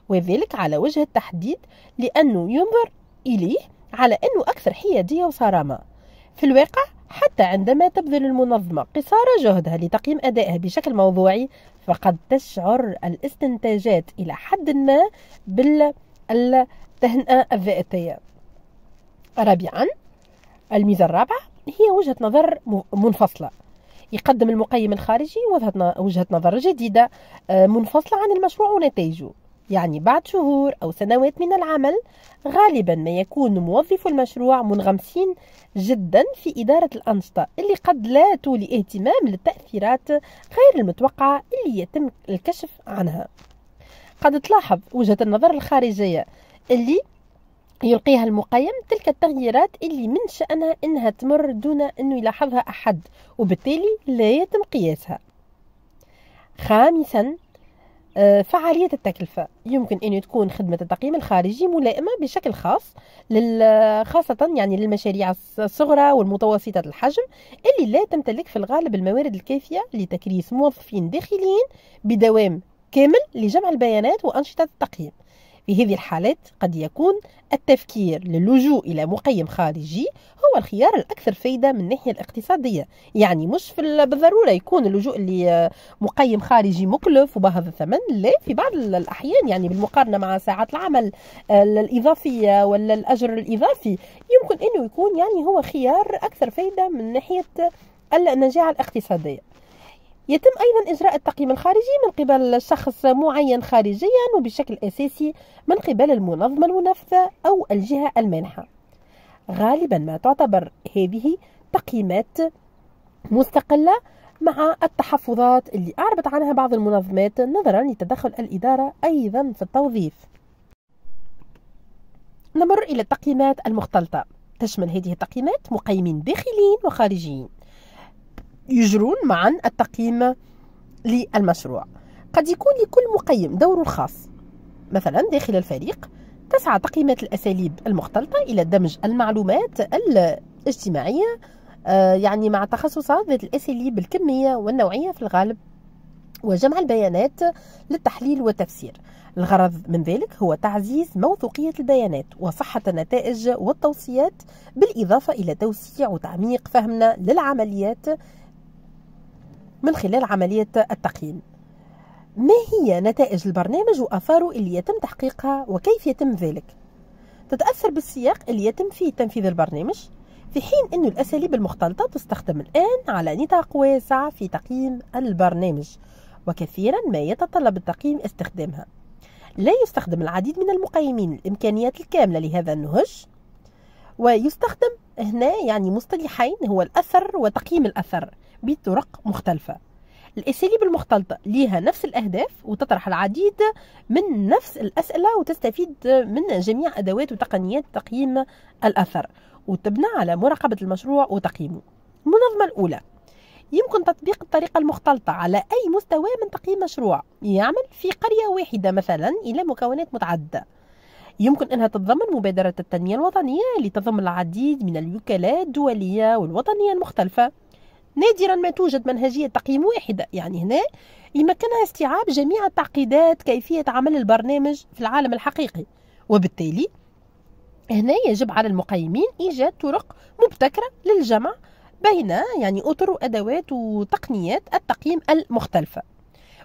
وذلك على وجه التحديد لأنه ينظر إليه على أنه أكثر حيادية وصرامة في الواقع حتى عندما تبذل المنظمة قصارى جهدها لتقييم أدائها بشكل موضوعي فقد تشعر الاستنتاجات إلى حد ما بالتهنئة الذاتية رابعا الميزة الرابعة هي وجهة نظر منفصلة يقدم المقيم الخارجي وجهة نظر جديدة آه، منفصلة عن المشروع ونتائجه يعني بعد شهور أو سنوات من العمل غالبا ما يكون موظف المشروع منغمسين جدا في إدارة الأنشطة اللي قد لا تولي اهتمام للتأثيرات غير المتوقعة اللي يتم الكشف عنها قد تلاحظ وجهة النظر الخارجية اللي يلقيها المقيم تلك التغييرات اللي من شأنها أنها تمر دون أنه يلاحظها أحد وبالتالي لا يتم قياسها خامسا آه، فعالية التكلفة يمكن أن تكون خدمة التقييم الخارجي ملائمة بشكل خاص لل... خاصة يعني للمشاريع الصغرى والمتوسطة الحجم اللي لا تمتلك في الغالب الموارد الكافية لتكريس موظفين داخليين بدوام كامل لجمع البيانات وأنشطة التقييم في هذه الحالات قد يكون التفكير للجوء إلى مقيم خارجي هو الخيار الأكثر فايدة من الناحية الاقتصادية يعني مش في بالضرورة يكون اللجوء لمقيم خارجي مكلف وبهذا الثمن لا في بعض الأحيان يعني بالمقارنة مع ساعات العمل الإضافية ولا الأجر الإضافي يمكن أنه يكون يعني هو خيار أكثر فايدة من ناحية النجاعة الاقتصادية يتم أيضا إجراء التقييم الخارجي من قبل شخص معين خارجيا وبشكل أساسي من قبل المنظمة المنافسة أو الجهة المانحة غالبا ما تعتبر هذه تقييمات مستقلة مع التحفظات اللي أعربت عنها بعض المنظمات نظرا لتدخل الإدارة أيضا في التوظيف نمر إلى التقييمات المختلطة تشمل هذه التقييمات مقيمين داخليين وخارجيين يجرون معا التقييم للمشروع قد يكون لكل مقيم دور الخاص مثلا داخل الفريق تسعى تقييمات الأساليب المختلطة إلى دمج المعلومات الاجتماعية آه، يعني مع تخصصات ذات الأساليب الكمية والنوعية في الغالب وجمع البيانات للتحليل والتفسير الغرض من ذلك هو تعزيز موثوقية البيانات وصحة النتائج والتوصيات بالإضافة إلى توسيع وتعميق فهمنا للعمليات من خلال عملية التقييم ما هي نتائج البرنامج وأثاره اللي يتم تحقيقها وكيف يتم ذلك؟ تتأثر بالسياق اللي يتم فيه تنفيذ البرنامج في حين أن الأساليب المختلطة تستخدم الآن على نطاق واسع في تقييم البرنامج وكثيرا ما يتطلب التقييم استخدامها لا يستخدم العديد من المقيمين الإمكانيات الكاملة لهذا النهج ويستخدم هنا يعني مصطلحين هو الأثر وتقييم الأثر بطرق مختلفة الأساليب المختلطة ليها نفس الأهداف وتطرح العديد من نفس الأسئلة وتستفيد من جميع أدوات وتقنيات تقييم الأثر وتبنى على مراقبة المشروع وتقييمه المنظمة الأولى يمكن تطبيق الطريقة المختلطة على أي مستوى من تقييم مشروع يعمل في قرية واحدة مثلا إلى مكونات متعددة يمكن أنها تتضمن مبادرة التنمية الوطنية لتضم العديد من الوكالات الدولية والوطنية المختلفة نادرا ما توجد منهجية تقييم واحدة يعني هنا يمكنها استيعاب جميع التعقيدات كيفية عمل البرنامج في العالم الحقيقي وبالتالي هنا يجب على المقيمين إيجاد طرق مبتكرة للجمع بين يعني أطر وأدوات وتقنيات التقييم المختلفة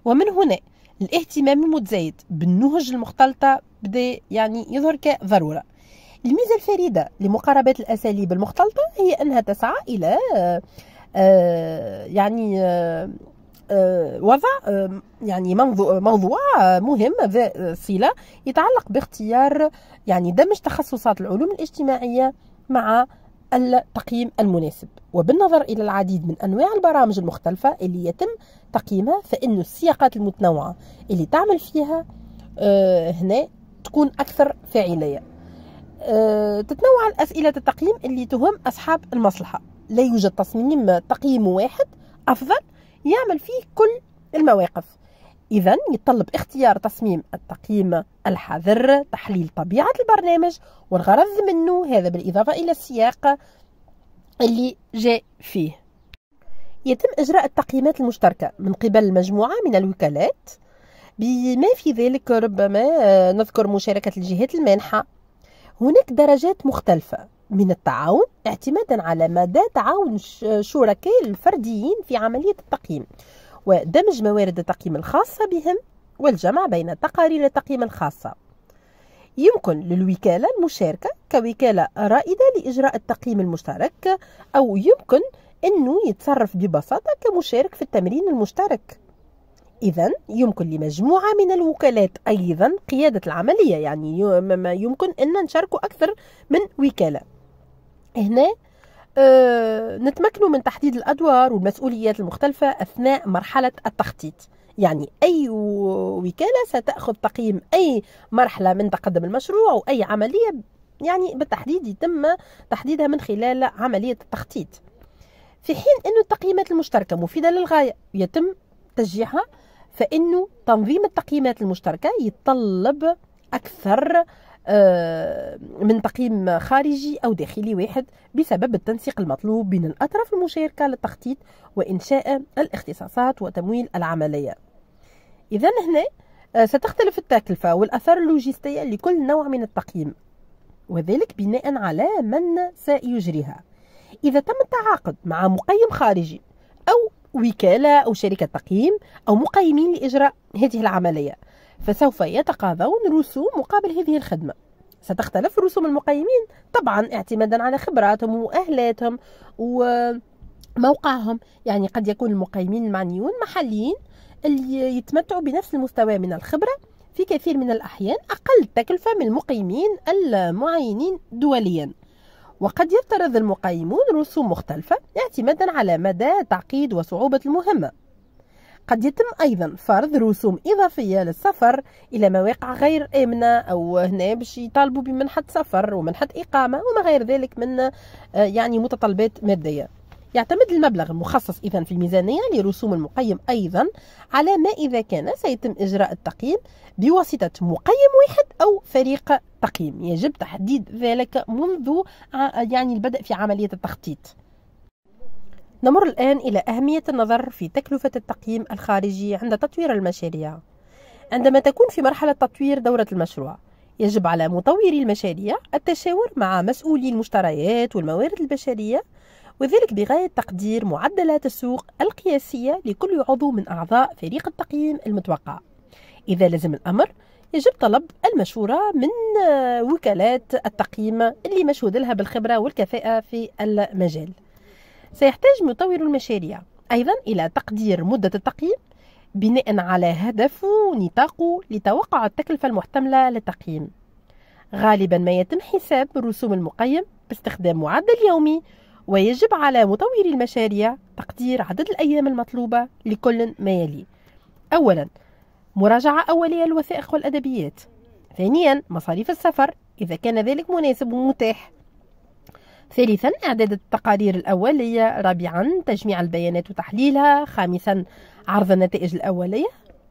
ومن هنا الاهتمام المتزايد بالنهج المختلطة بدأ يعني يظهر كضرورة الميزة الفريدة لمقاربة الأساليب المختلطة هي أنها تسعى إلى آه، يعني آه، آه، وضع يعني موضوع مهم ذا صلة يتعلق باختيار يعني دمج تخصصات العلوم الاجتماعية مع التقييم المناسب وبالنظر إلى العديد من أنواع البرامج المختلفة اللي يتم تقييمها فإن السياقات المتنوعة اللي تعمل فيها آه، هنا تكون أكثر فاعلية آه، تتنوع الأسئلة التقييم اللي تهم أصحاب المصلحة لا يوجد تصميم تقييم واحد أفضل يعمل فيه كل المواقف إذا يتطلب اختيار تصميم التقييم الحذر تحليل طبيعة البرنامج والغرض منه هذا بالإضافة إلى السياق اللي جاء فيه يتم إجراء التقييمات المشتركة من قبل مجموعة من الوكالات بما في ذلك ربما آه، نذكر مشاركة الجهات المانحة هناك درجات مختلفة من التعاون اعتمادا على مدى تعاون الشركاء الفرديين في عملية التقييم ودمج موارد التقييم الخاصة بهم والجمع بين تقارير التقييم الخاصة يمكن للوكالة المشاركة كوكالة رائدة لإجراء التقييم المشترك أو يمكن أنه يتصرف ببساطة كمشارك في التمرين المشترك إذا يمكن لمجموعة من الوكالات أيضا قيادة العملية يعني يمكن أن نشاركوا أكثر من وكالة هنا آه، نتمكن من تحديد الأدوار والمسؤوليات المختلفة أثناء مرحلة التخطيط يعني أي وكالة ستأخذ تقييم أي مرحلة من تقدم المشروع أو أي عملية يعني بالتحديد يتم تحديدها من خلال عملية التخطيط في حين أن التقييمات المشتركة مفيدة للغاية يتم تشجيعها فإنه تنظيم التقييمات المشتركة يتطلب أكثر آه، من تقييم خارجي أو داخلي واحد بسبب التنسيق المطلوب بين الأطراف المشاركة للتخطيط وإنشاء الاختصاصات وتمويل العملية إذا هنا آه، ستختلف التكلفة والأثار اللوجستية لكل نوع من التقييم وذلك بناء على من سيجريها إذا تم التعاقد مع مقيم خارجي أو وكالة أو شركة تقييم أو مقيمين لإجراء هذه العملية فسوف يتقاضون رسوم مقابل هذه الخدمة ستختلف رسوم المقيمين طبعا اعتمادا على خبراتهم وأهلاتهم وموقعهم يعني قد يكون المقيمين المعنيون محليين اللي يتمتعوا بنفس المستوى من الخبرة في كثير من الأحيان أقل تكلفة من المقيمين المعينين دوليا وقد يفترض المقيمون رسوم مختلفة اعتمادا على مدى تعقيد وصعوبة المهمة قد يتم أيضا فرض رسوم إضافية للسفر إلى مواقع غير آمنة أو هنا باش يطالبوا بمنحة سفر ومنحة إقامة وما غير ذلك من آه، يعني متطلبات مادية يعتمد المبلغ المخصص إذا في الميزانية لرسوم المقيم أيضا على ما إذا كان سيتم إجراء التقييم بواسطة مقيم واحد أو فريق تقييم يجب تحديد ذلك منذ آه، يعني البدء في عملية التخطيط نمر الآن إلى أهمية النظر في تكلفة التقييم الخارجي عند تطوير المشاريع عندما تكون في مرحلة تطوير دورة المشروع يجب على مطوري المشاريع التشاور مع مسؤولي المشتريات والموارد البشرية وذلك بغاية تقدير معدلات السوق القياسية لكل عضو من أعضاء فريق التقييم المتوقع إذا لزم الأمر يجب طلب المشورة من وكالات التقييم اللي مشهود لها بالخبرة والكفاءة في المجال سيحتاج مطور المشاريع أيضا إلى تقدير مدة التقييم بناء على هدفه ونطاقه لتوقع التكلفة المحتملة للتقييم غالبا ما يتم حساب رسوم المقيم باستخدام معدل يومي ويجب على مطور المشاريع تقدير عدد الأيام المطلوبة لكل ما يلي أولا مراجعة أولية للوثائق والأدبيات ثانيا مصاريف السفر إذا كان ذلك مناسب ومتاح ثالثا إعداد التقارير الأولية رابعا تجميع البيانات وتحليلها خامسا عرض النتائج الأولية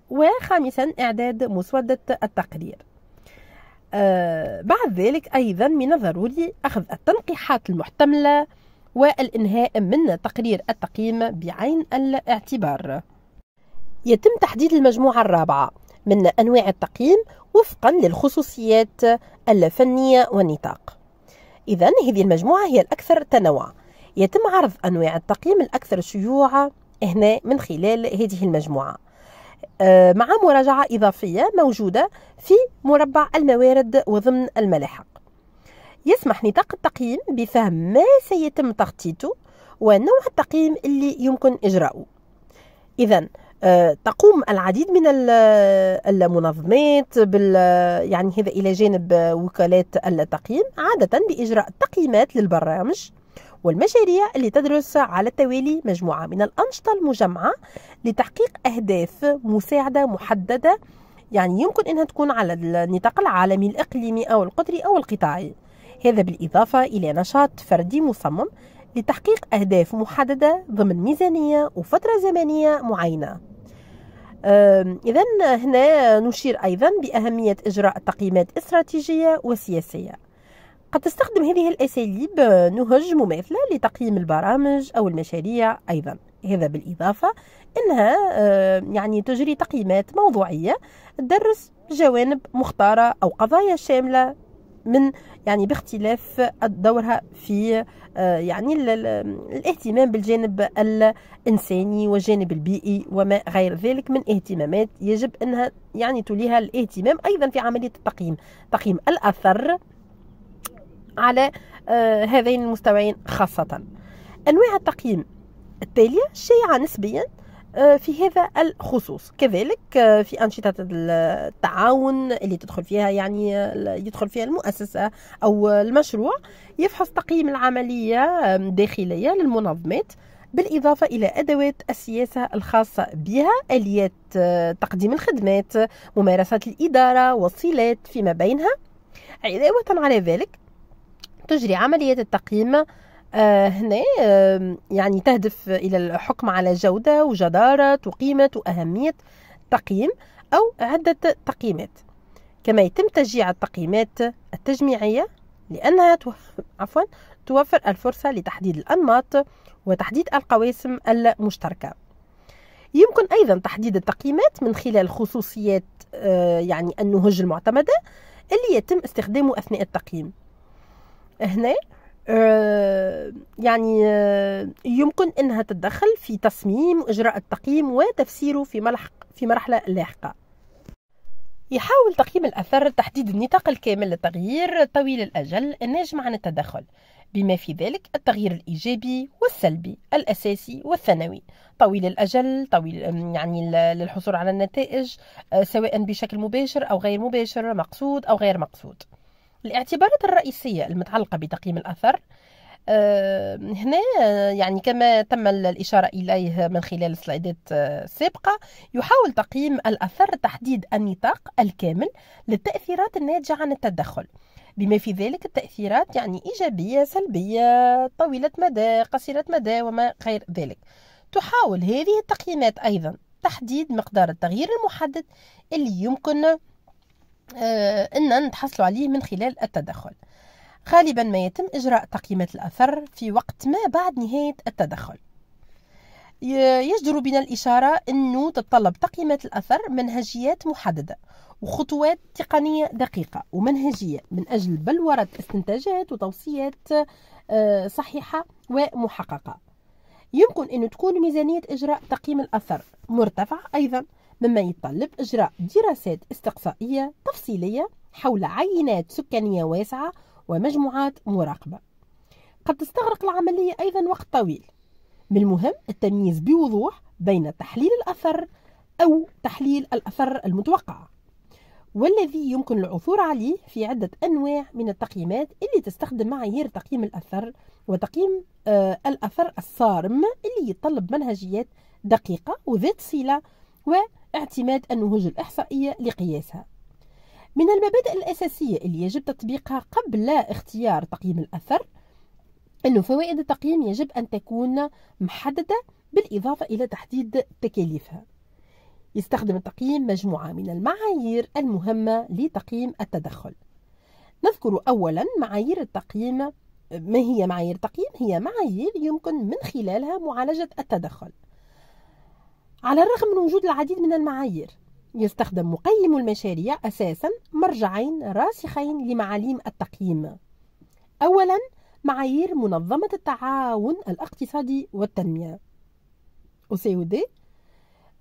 وخامسا إعداد مسودة التقرير آه بعد ذلك أيضا من الضروري أخذ التنقيحات المحتملة والإنهاء من تقرير التقييم بعين الاعتبار يتم تحديد المجموعة الرابعة من أنواع التقييم وفقا للخصوصيات الفنية والنطاق إذا هذه المجموعة هي الأكثر تنوع يتم عرض أنواع التقييم الأكثر شيوعا هنا من خلال هذه المجموعة آه، مع مراجعة إضافية موجودة في مربع الموارد وضمن الملاحق يسمح نطاق التقييم بفهم ما سيتم تخطيطه ونوع التقييم اللي يمكن إجراؤه إذا آه، تقوم العديد من آه، المنظمات بال آه، يعني هذا الى جانب وكالات التقييم عاده باجراء تقييمات للبرامج والمشاريع اللي تدرس على التوالي مجموعه من الانشطه المجمعه لتحقيق اهداف مساعده محدده يعني يمكن انها تكون على النطاق العالمي الاقليمي او القطري او القطاعي هذا بالاضافه الى نشاط فردي مصمم لتحقيق أهداف محددة ضمن ميزانية وفترة زمنية معينة إذا هنا نشير أيضا بأهمية إجراء تقييمات استراتيجية وسياسية قد تستخدم هذه الأساليب نهج مماثلة لتقييم البرامج أو المشاريع أيضا هذا بالإضافة أنها يعني تجري تقييمات موضوعية تدرس جوانب مختارة أو قضايا شاملة من يعني باختلاف دورها في آه، يعني الاهتمام بالجانب الانساني والجانب البيئي وما غير ذلك من اهتمامات يجب انها يعني توليها الاهتمام ايضا في عمليه التقييم تقييم الاثر على آه، هذين المستويين خاصه انواع التقييم التاليه شائعه نسبيا آه، في هذا الخصوص كذلك آه، في أنشطة التعاون اللي تدخل فيها يعني يدخل فيها المؤسسة أو المشروع يفحص تقييم العملية الداخلية للمنظمات بالإضافة إلى أدوات السياسة الخاصة بها آليات آه، تقديم الخدمات ممارسات الإدارة والصلات فيما بينها علاوة على ذلك تجري عملية التقييم آه، هنا يعني تهدف إلى الحكم على جودة وجدارة وقيمة وأهمية تقييم أو عدة تقييمات كما يتم تشجيع التقييمات التجميعية لأنها توفر [LAUGHS] عفوا توفر الفرصة لتحديد الأنماط وتحديد القواسم المشتركة يمكن أيضا تحديد التقييمات من خلال خصوصيات آه، يعني النهج المعتمدة اللي يتم استخدامه أثناء التقييم هنا آه، يعني آه، يمكن انها تتدخل في تصميم اجراء التقييم وتفسيره في ملحق في مرحله لاحقه يحاول تقييم الاثر تحديد النطاق الكامل للتغيير طويل الاجل الناجم عن التدخل بما في ذلك التغيير الايجابي والسلبي الاساسي والثانوي طويل الاجل طويل يعني للحصول على النتائج آه، سواء بشكل مباشر او غير مباشر مقصود او غير مقصود الاعتبارات الرئيسية المتعلقة بتقييم الأثر آه، هنا آه، يعني كما تم الإشارة إليه من خلال السلايدات السابقة آه، يحاول تقييم الأثر تحديد النطاق الكامل للتأثيرات الناتجة عن التدخل بما في ذلك التأثيرات يعني إيجابية سلبية طويلة مدى قصيرة مدى وما غير ذلك تحاول هذه التقييمات أيضا تحديد مقدار التغيير المحدد اللي يمكن آه، ان نتحصلوا عليه من خلال التدخل غالبا ما يتم اجراء تقييمات الاثر في وقت ما بعد نهايه التدخل يجدر بنا الإشارة أنه تتطلب تقييمات الأثر منهجيات محددة وخطوات تقنية دقيقة ومنهجية من أجل بلورة استنتاجات وتوصيات آه، صحيحة ومحققة يمكن أن تكون ميزانية إجراء تقييم الأثر مرتفعة أيضا مما يتطلب إجراء دراسات استقصائية تفصيلية حول عينات سكانية واسعة ومجموعات مراقبة قد تستغرق العملية أيضا وقت طويل من المهم التمييز بوضوح بين تحليل الأثر أو تحليل الأثر المتوقع والذي يمكن العثور عليه في عدة أنواع من التقييمات اللي تستخدم معايير تقييم الأثر وتقييم آه الأثر الصارم اللي يتطلب منهجيات دقيقة وذات صلة اعتماد النهوج الإحصائية لقياسها من المبادئ الأساسية اللي يجب تطبيقها قبل اختيار تقييم الأثر أن فوائد التقييم يجب أن تكون محددة بالإضافة إلى تحديد تكاليفها يستخدم التقييم مجموعة من المعايير المهمة لتقييم التدخل نذكر أولا معايير التقييم ما هي معايير التقييم؟ هي معايير يمكن من خلالها معالجة التدخل على الرغم من وجود العديد من المعايير يستخدم مقيم المشاريع أساسا مرجعين راسخين لمعاليم التقييم أولا معايير منظمة التعاون الاقتصادي والتنمية OCOD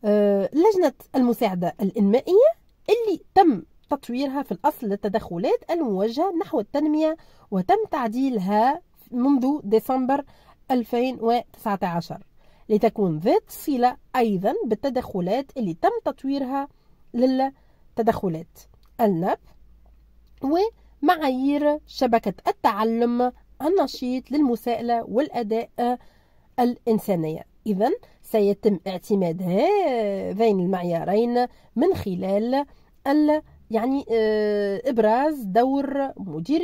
آه، لجنة المساعدة الإنمائية اللي تم تطويرها في الأصل للتدخلات الموجهة نحو التنمية وتم تعديلها منذ ديسمبر 2019 لتكون ذات صلة أيضا بالتدخلات اللي تم تطويرها للتدخلات النب ومعايير شبكة التعلم النشيط للمساءلة والأداء الإنسانية إذا سيتم اعتماد هذين المعيارين من خلال يعني آه، إبراز دور مدير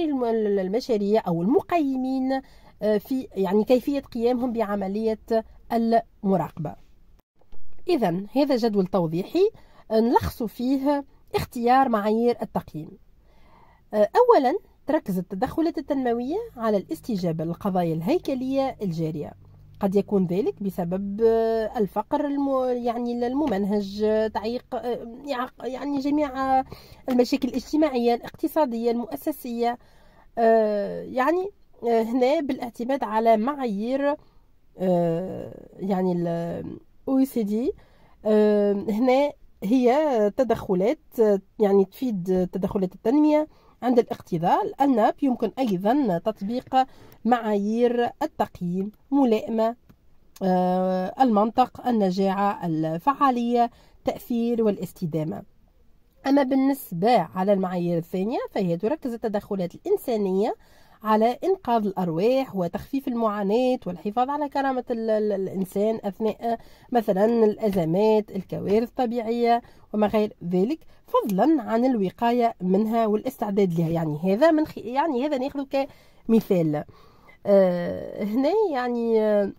المشاريع أو المقيمين آه، في يعني كيفية قيامهم بعملية المراقبة إذا هذا جدول توضيحي آه، نلخص فيه اختيار معايير التقييم آه، أولا تركز التدخلات التنموية على الاستجابة للقضايا الهيكلية الجارية قد يكون ذلك بسبب آه، الفقر الم... يعني الممنهج تعيق يعني جميع المشاكل الاجتماعية الاقتصادية المؤسسية يعني هنا بالاعتماد على معايير آه، يعني الاو سي دي هنا هي تدخلات يعني تفيد تدخلات التنميه عند الاقتضاء الناب يمكن أيضا تطبيق معايير التقييم ملائمة آه، المنطق النجاعة الفعالية تأثير والاستدامة أما بالنسبة على المعايير الثانية فهي تركز التدخلات الإنسانية على إنقاذ الأرواح وتخفيف المعاناة والحفاظ على كرامة الإنسان أثناء مثلا الأزمات الكوارث الطبيعية وما غير ذلك فضلا عن الوقاية منها والاستعداد لها يعني هذا من خ... يعني هذا ناخذه كمثال آه هنا يعني آه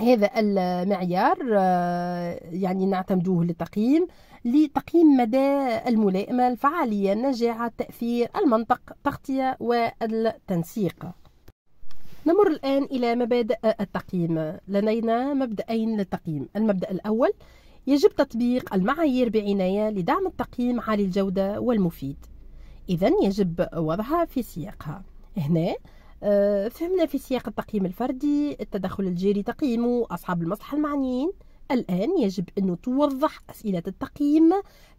هذا المعيار آه، يعني نعتمدوه للتقييم لتقييم مدى الملائمة الفعالية النجاعة التأثير المنطق التغطية والتنسيق نمر الآن إلى مبادئ التقييم لدينا مبدأين للتقييم المبدأ الأول يجب تطبيق المعايير بعناية لدعم التقييم عالي الجودة والمفيد إذا يجب وضعها في سياقها هنا آه، فهمنا في سياق التقييم الفردي التدخل الجيري تقييمه أصحاب المصلحة المعنيين الآن يجب أن توضح أسئلة التقييم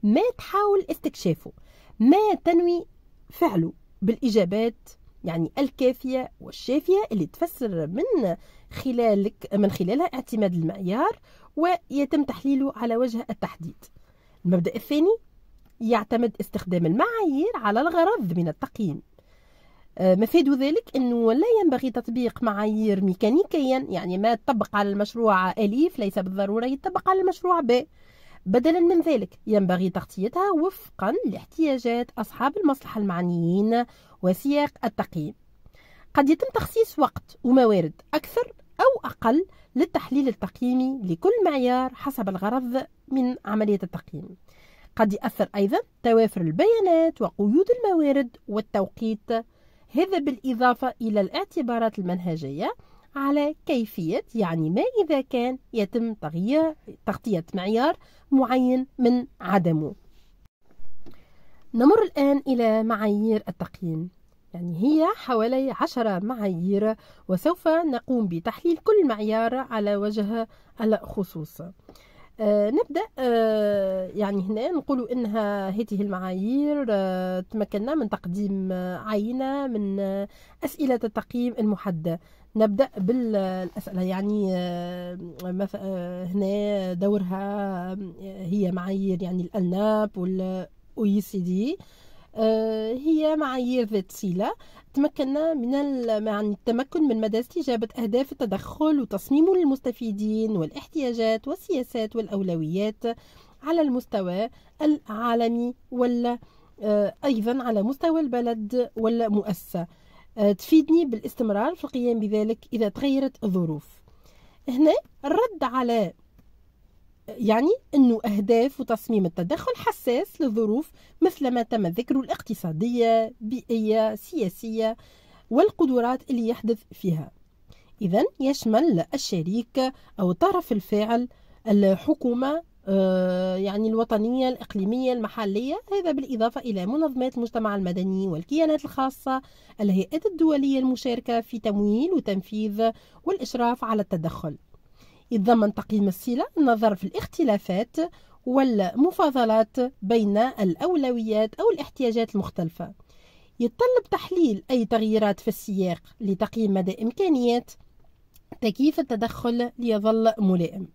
ما تحاول استكشافه ما تنوي فعله بالإجابات يعني الكافية والشافية اللي تفسر من خلالك من خلالها اعتماد المعيار ويتم تحليله على وجه التحديد المبدأ الثاني يعتمد استخدام المعايير على الغرض من التقييم آه، مفيد ذلك أنه لا ينبغي تطبيق معايير ميكانيكيا يعني ما تطبق على المشروع أليف ليس بالضرورة يطبق على المشروع ب بدلا من ذلك ينبغي تغطيتها وفقا لاحتياجات أصحاب المصلحة المعنيين وسياق التقييم قد يتم تخصيص وقت وموارد أكثر أو أقل للتحليل التقييمي لكل معيار حسب الغرض من عملية التقييم قد يأثر أيضا توافر البيانات وقيود الموارد والتوقيت هذا بالإضافة إلى الاعتبارات المنهجية على كيفية يعني ما إذا كان يتم تغيير تغطية معيار معين من عدمه نمر الآن إلى معايير التقييم يعني هي حوالي عشرة معايير وسوف نقوم بتحليل كل معيار على وجه الخصوص آه، نبدا آه، يعني هنا نقول انها هذه المعايير آه، تمكنا من تقديم عينه من اسئله التقييم المحدده نبدا بالاسئله يعني هنا دورها هي معايير يعني الاناب والاو سي دي هي معايير ذات صله تمكنا من عن التمكن من مدى استجابة أهداف التدخل وتصميم المستفيدين والاحتياجات والسياسات والأولويات على المستوى العالمي ولا آه، أيضا على مستوى البلد ولا مؤسسة آه، تفيدني بالاستمرار في القيام بذلك إذا تغيرت الظروف هنا الرد على يعني أنه أهداف وتصميم التدخل حساس للظروف مثل ما تم ذكره الاقتصادية بيئية سياسية والقدرات اللي يحدث فيها إذا يشمل الشريك أو الطرف الفاعل الحكومة آه، يعني الوطنية الإقليمية المحلية هذا بالإضافة إلى منظمات المجتمع المدني والكيانات الخاصة الهيئات الدولية المشاركة في تمويل وتنفيذ والإشراف على التدخل يتضمن تقييم الصلة النظر في الاختلافات والمفاضلات بين الأولويات أو الاحتياجات المختلفة يتطلب تحليل أي تغييرات في السياق لتقييم مدى إمكانيات تكييف التدخل ليظل ملائم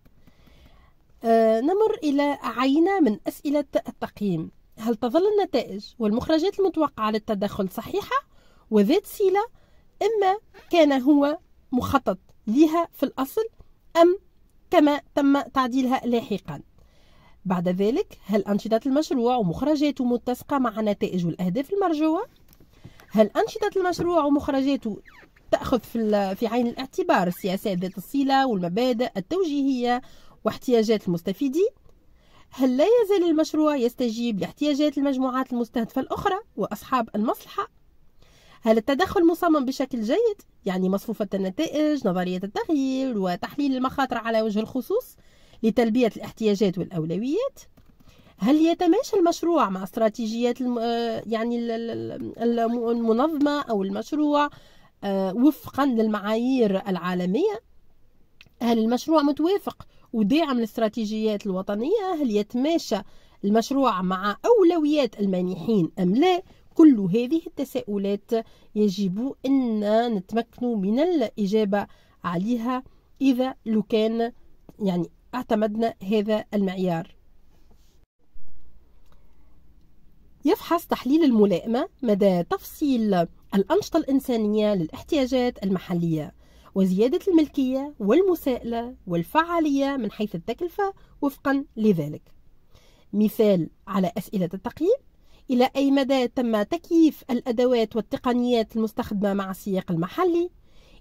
آه، نمر إلى عينة من أسئلة التقييم هل تظل النتائج والمخرجات المتوقعة للتدخل صحيحة وذات صلة إما كان هو مخطط لها في الأصل أم كما تم تعديلها لاحقا بعد ذلك هل أنشطة المشروع ومخرجاته متسقة مع نتائج والأهداف المرجوة؟ هل أنشطة المشروع ومخرجاته تأخذ في عين الاعتبار السياسات ذات الصلة والمبادئ التوجيهية واحتياجات المستفيدين؟ هل لا يزال المشروع يستجيب لاحتياجات المجموعات المستهدفة الأخرى وأصحاب المصلحة هل التدخل مصمم بشكل جيد؟ يعني مصفوفة النتائج، نظرية التغيير، وتحليل المخاطر على وجه الخصوص لتلبية الاحتياجات والأولويات؟ هل يتماشى المشروع مع استراتيجيات الم... آه، يعني المنظمة أو المشروع آه، وفقا للمعايير العالمية؟ هل المشروع متوافق وداعم للاستراتيجيات الوطنية؟ هل يتماشى المشروع مع أولويات المانحين أم لا؟ كل هذه التساؤلات يجب أن نتمكن من الإجابة عليها إذا لو كان يعني اعتمدنا هذا المعيار يفحص تحليل الملائمة مدى تفصيل الأنشطة الإنسانية للاحتياجات المحلية وزيادة الملكية والمساءلة والفعالية من حيث التكلفة وفقا لذلك مثال على أسئلة التقييم إلى أي مدى تم تكييف الأدوات والتقنيات المستخدمة مع السياق المحلي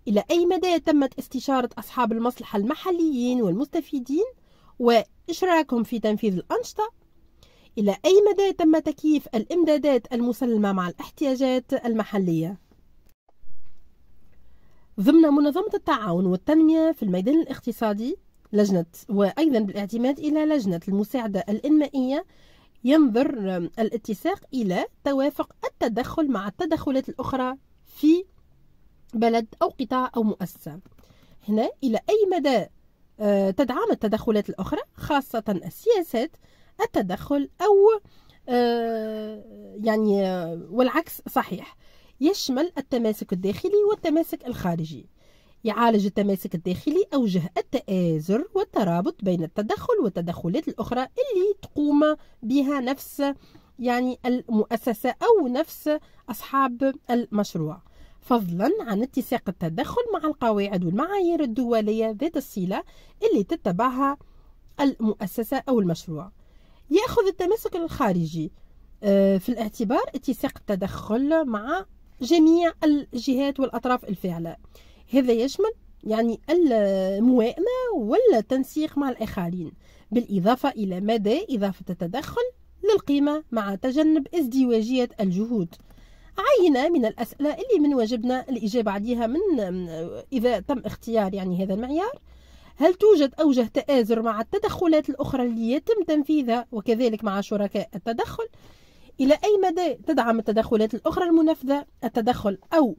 إلى أي مدى تمت استشارة أصحاب المصلحة المحليين والمستفيدين وإشراكهم في تنفيذ الأنشطة إلى أي مدى تم تكييف الإمدادات المسلمة مع الاحتياجات المحلية ضمن منظمة التعاون والتنمية في الميدان الاقتصادي لجنة وأيضا بالاعتماد إلى لجنة المساعدة الإنمائية ينظر الاتساق إلى توافق التدخل مع التدخلات الأخرى في بلد أو قطاع أو مؤسسة هنا إلى أي مدى آه، تدعم التدخلات الأخرى خاصة السياسات التدخل أو آه، يعني آه، والعكس صحيح يشمل التماسك الداخلي والتماسك الخارجي يعالج التماسك الداخلي أوجه التآزر والترابط بين التدخل والتدخلات الأخرى اللي تقوم بها نفس يعني المؤسسة أو نفس أصحاب المشروع فضلا عن اتساق التدخل مع القواعد والمعايير الدولية ذات الصلة اللي تتبعها المؤسسة أو المشروع يأخذ التماسك الخارجي آه، في الاعتبار اتساق التدخل مع جميع الجهات والأطراف الفاعلة هذا يشمل يعني الموائمة تنسيق مع الآخرين بالإضافة إلى مدى إضافة التدخل للقيمة مع تجنب ازدواجية الجهود عينة من الأسئلة اللي من واجبنا الإجابة عليها من إذا تم اختيار يعني هذا المعيار هل توجد أوجه تآزر مع التدخلات الأخرى اللي يتم تنفيذها وكذلك مع شركاء التدخل إلى أي مدى تدعم التدخلات الأخرى المنفذة التدخل أو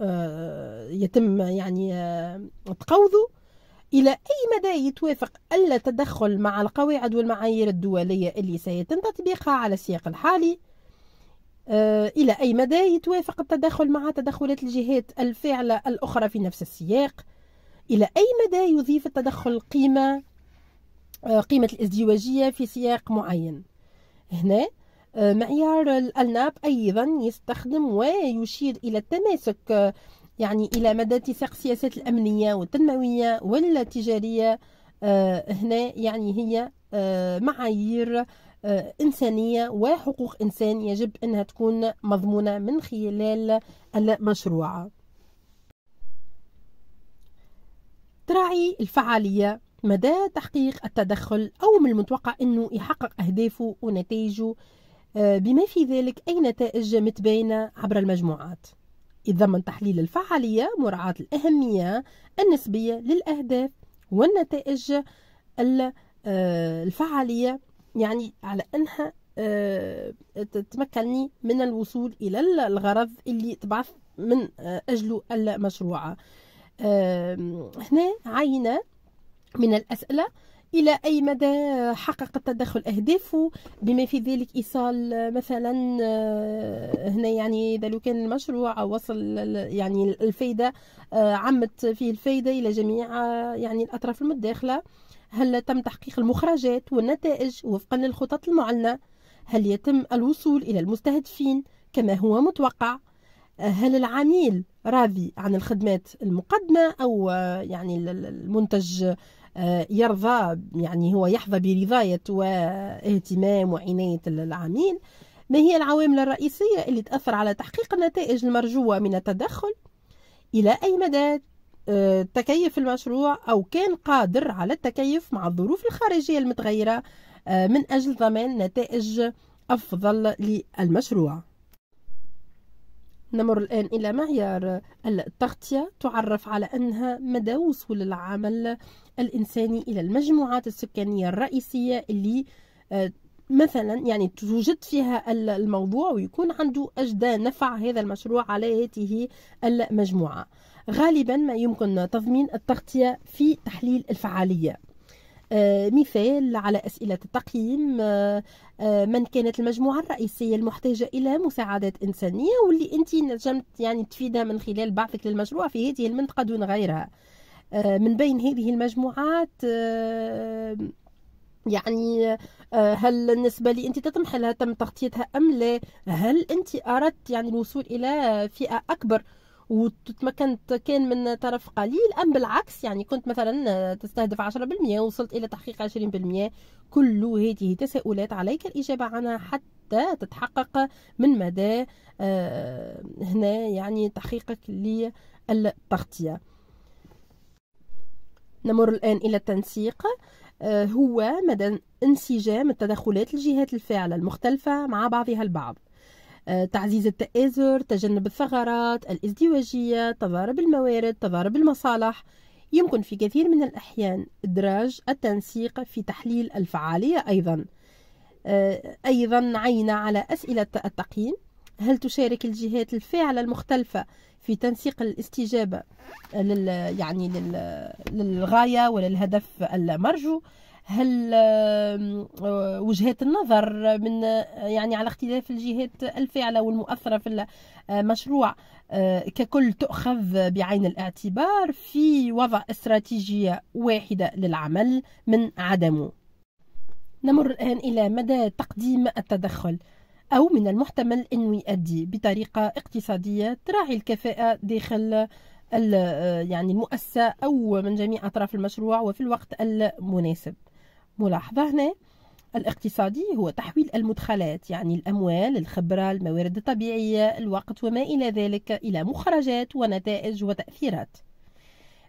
آه، يتم يعني تقوضه آه، إلى أي مدى يتوافق ألا تدخل مع القواعد والمعايير الدولية اللي سيتم تطبيقها على السياق الحالي آه، إلى أي مدى يتوافق التدخل مع تدخلات الجهات الفاعلة الأخرى في نفس السياق إلى أي مدى يضيف التدخل قيمة قيمة الازدواجية في سياق معين هنا معيار الألناب أيضا يستخدم ويشير إلى التماسك يعني إلى مدى اتساق السياسات الأمنية والتنموية والتجارية آه، هنا يعني هي آه، معايير آه، إنسانية وحقوق إنسان يجب أنها تكون مضمونة من خلال المشروع تراعي الفعالية مدى تحقيق التدخل أو من المتوقع أنه يحقق أهدافه ونتائجه آه، بما في ذلك أي نتائج متباينة عبر المجموعات يتضمن تحليل الفعالية مراعاة الأهمية النسبية للأهداف والنتائج آه، الفعالية يعني على أنها آه، تمكنني من الوصول إلى الغرض اللي تبعث من أجله المشروع هنا عينة من الأسئلة الى اي مدى حقق التدخل اهدافه بما في ذلك ايصال آه، مثلا آه، هنا يعني اذا لو كان المشروع وصل يعني الفايده آه، عمت فيه الفايده الى جميع يعني الاطراف المتداخله هل تم تحقيق المخرجات والنتائج وفقا للخطط المعلنه هل يتم الوصول الى المستهدفين كما هو متوقع هل العميل راضي عن الخدمات المقدمة أو يعني المنتج آه، يرضى يعني هو يحظى برضاية واهتمام وعناية العميل ما هي العوامل الرئيسية اللي تأثر على تحقيق النتائج المرجوة من التدخل إلى أي مدى آه، تكيف المشروع أو كان قادر على التكيف مع الظروف الخارجية المتغيرة آه، من أجل ضمان نتائج أفضل للمشروع نمر الآن إلى معيار التغطية تعرف على أنها مدى وصول العمل الإنساني إلى المجموعات السكانية الرئيسية اللي آه، مثلا يعني توجد فيها الموضوع ويكون عنده أجدى نفع هذا المشروع على هذه المجموعة غالبا ما يمكن تضمين التغطية في تحليل الفعالية آه، مثال على أسئلة التقييم آه، آه، من كانت المجموعة الرئيسية المحتاجة إلى مساعدات إنسانية واللي أنت نجمت يعني تفيدها من خلال بعثك للمشروع في هذه المنطقة دون غيرها من بين هذه المجموعات يعني هل النسبة اللي أنت تطمح لها تم تغطيتها أم لا هل أنت أردت يعني الوصول إلى فئة أكبر وتمكنت كان من طرف قليل أم بالعكس يعني كنت مثلا آه، تستهدف 10% وصلت إلى تحقيق 20% كل هذه تساؤلات عليك الإجابة عنها حتى تتحقق من مدى آه، هنا يعني تحقيقك للتغطية نمر الآن إلى التنسيق آه، هو مدى انسجام التدخلات الجهات الفاعلة المختلفة مع بعضها البعض آه، تعزيز التآزر تجنب الثغرات الازدواجية تضارب الموارد تضارب المصالح يمكن في كثير من الأحيان إدراج التنسيق في تحليل الفعالية أيضا آه، أيضا عينا على أسئلة التقييم هل تشارك الجهات الفاعلة المختلفة في تنسيق الاستجابة لل يعني لل للغاية وللهدف المرجو هل آه، وجهات النظر من آه، يعني على اختلاف الجهات الفاعله والمؤثره في المشروع آه، ككل تؤخذ بعين الاعتبار في وضع استراتيجيه واحده للعمل من عدمه نمر الآن إلى مدى تقديم التدخل أو من المحتمل انه يؤدي بطريقة اقتصادية تراعي الكفاءة داخل يعني المؤسسة أو من جميع أطراف المشروع وفي الوقت المناسب ملاحظة هنا الاقتصادي هو تحويل المدخلات يعني الأموال، الخبرة، الموارد الطبيعية، الوقت وما إلى ذلك إلى مخرجات ونتائج وتأثيرات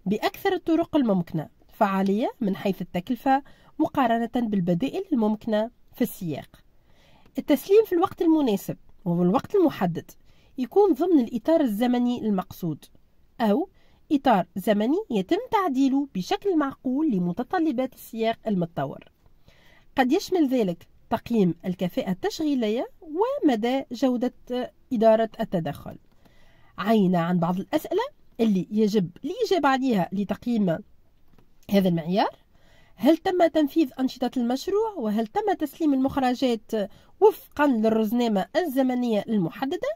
بأكثر الطرق الممكنة فعالية من حيث التكلفة مقارنة بالبدائل الممكنة في السياق التسليم في الوقت المناسب وفي الوقت المحدد يكون ضمن الإطار الزمني المقصود أو إطار زمني يتم تعديله بشكل معقول لمتطلبات السياق المتطور قد يشمل ذلك تقييم الكفاءة التشغيلية ومدى جودة إدارة التدخل عينا عن بعض الأسئلة اللي يجب الإجابة عليها لتقييم هذا المعيار هل تم تنفيذ أنشطة المشروع وهل تم تسليم المخرجات وفقا للرزنامة الزمنية المحددة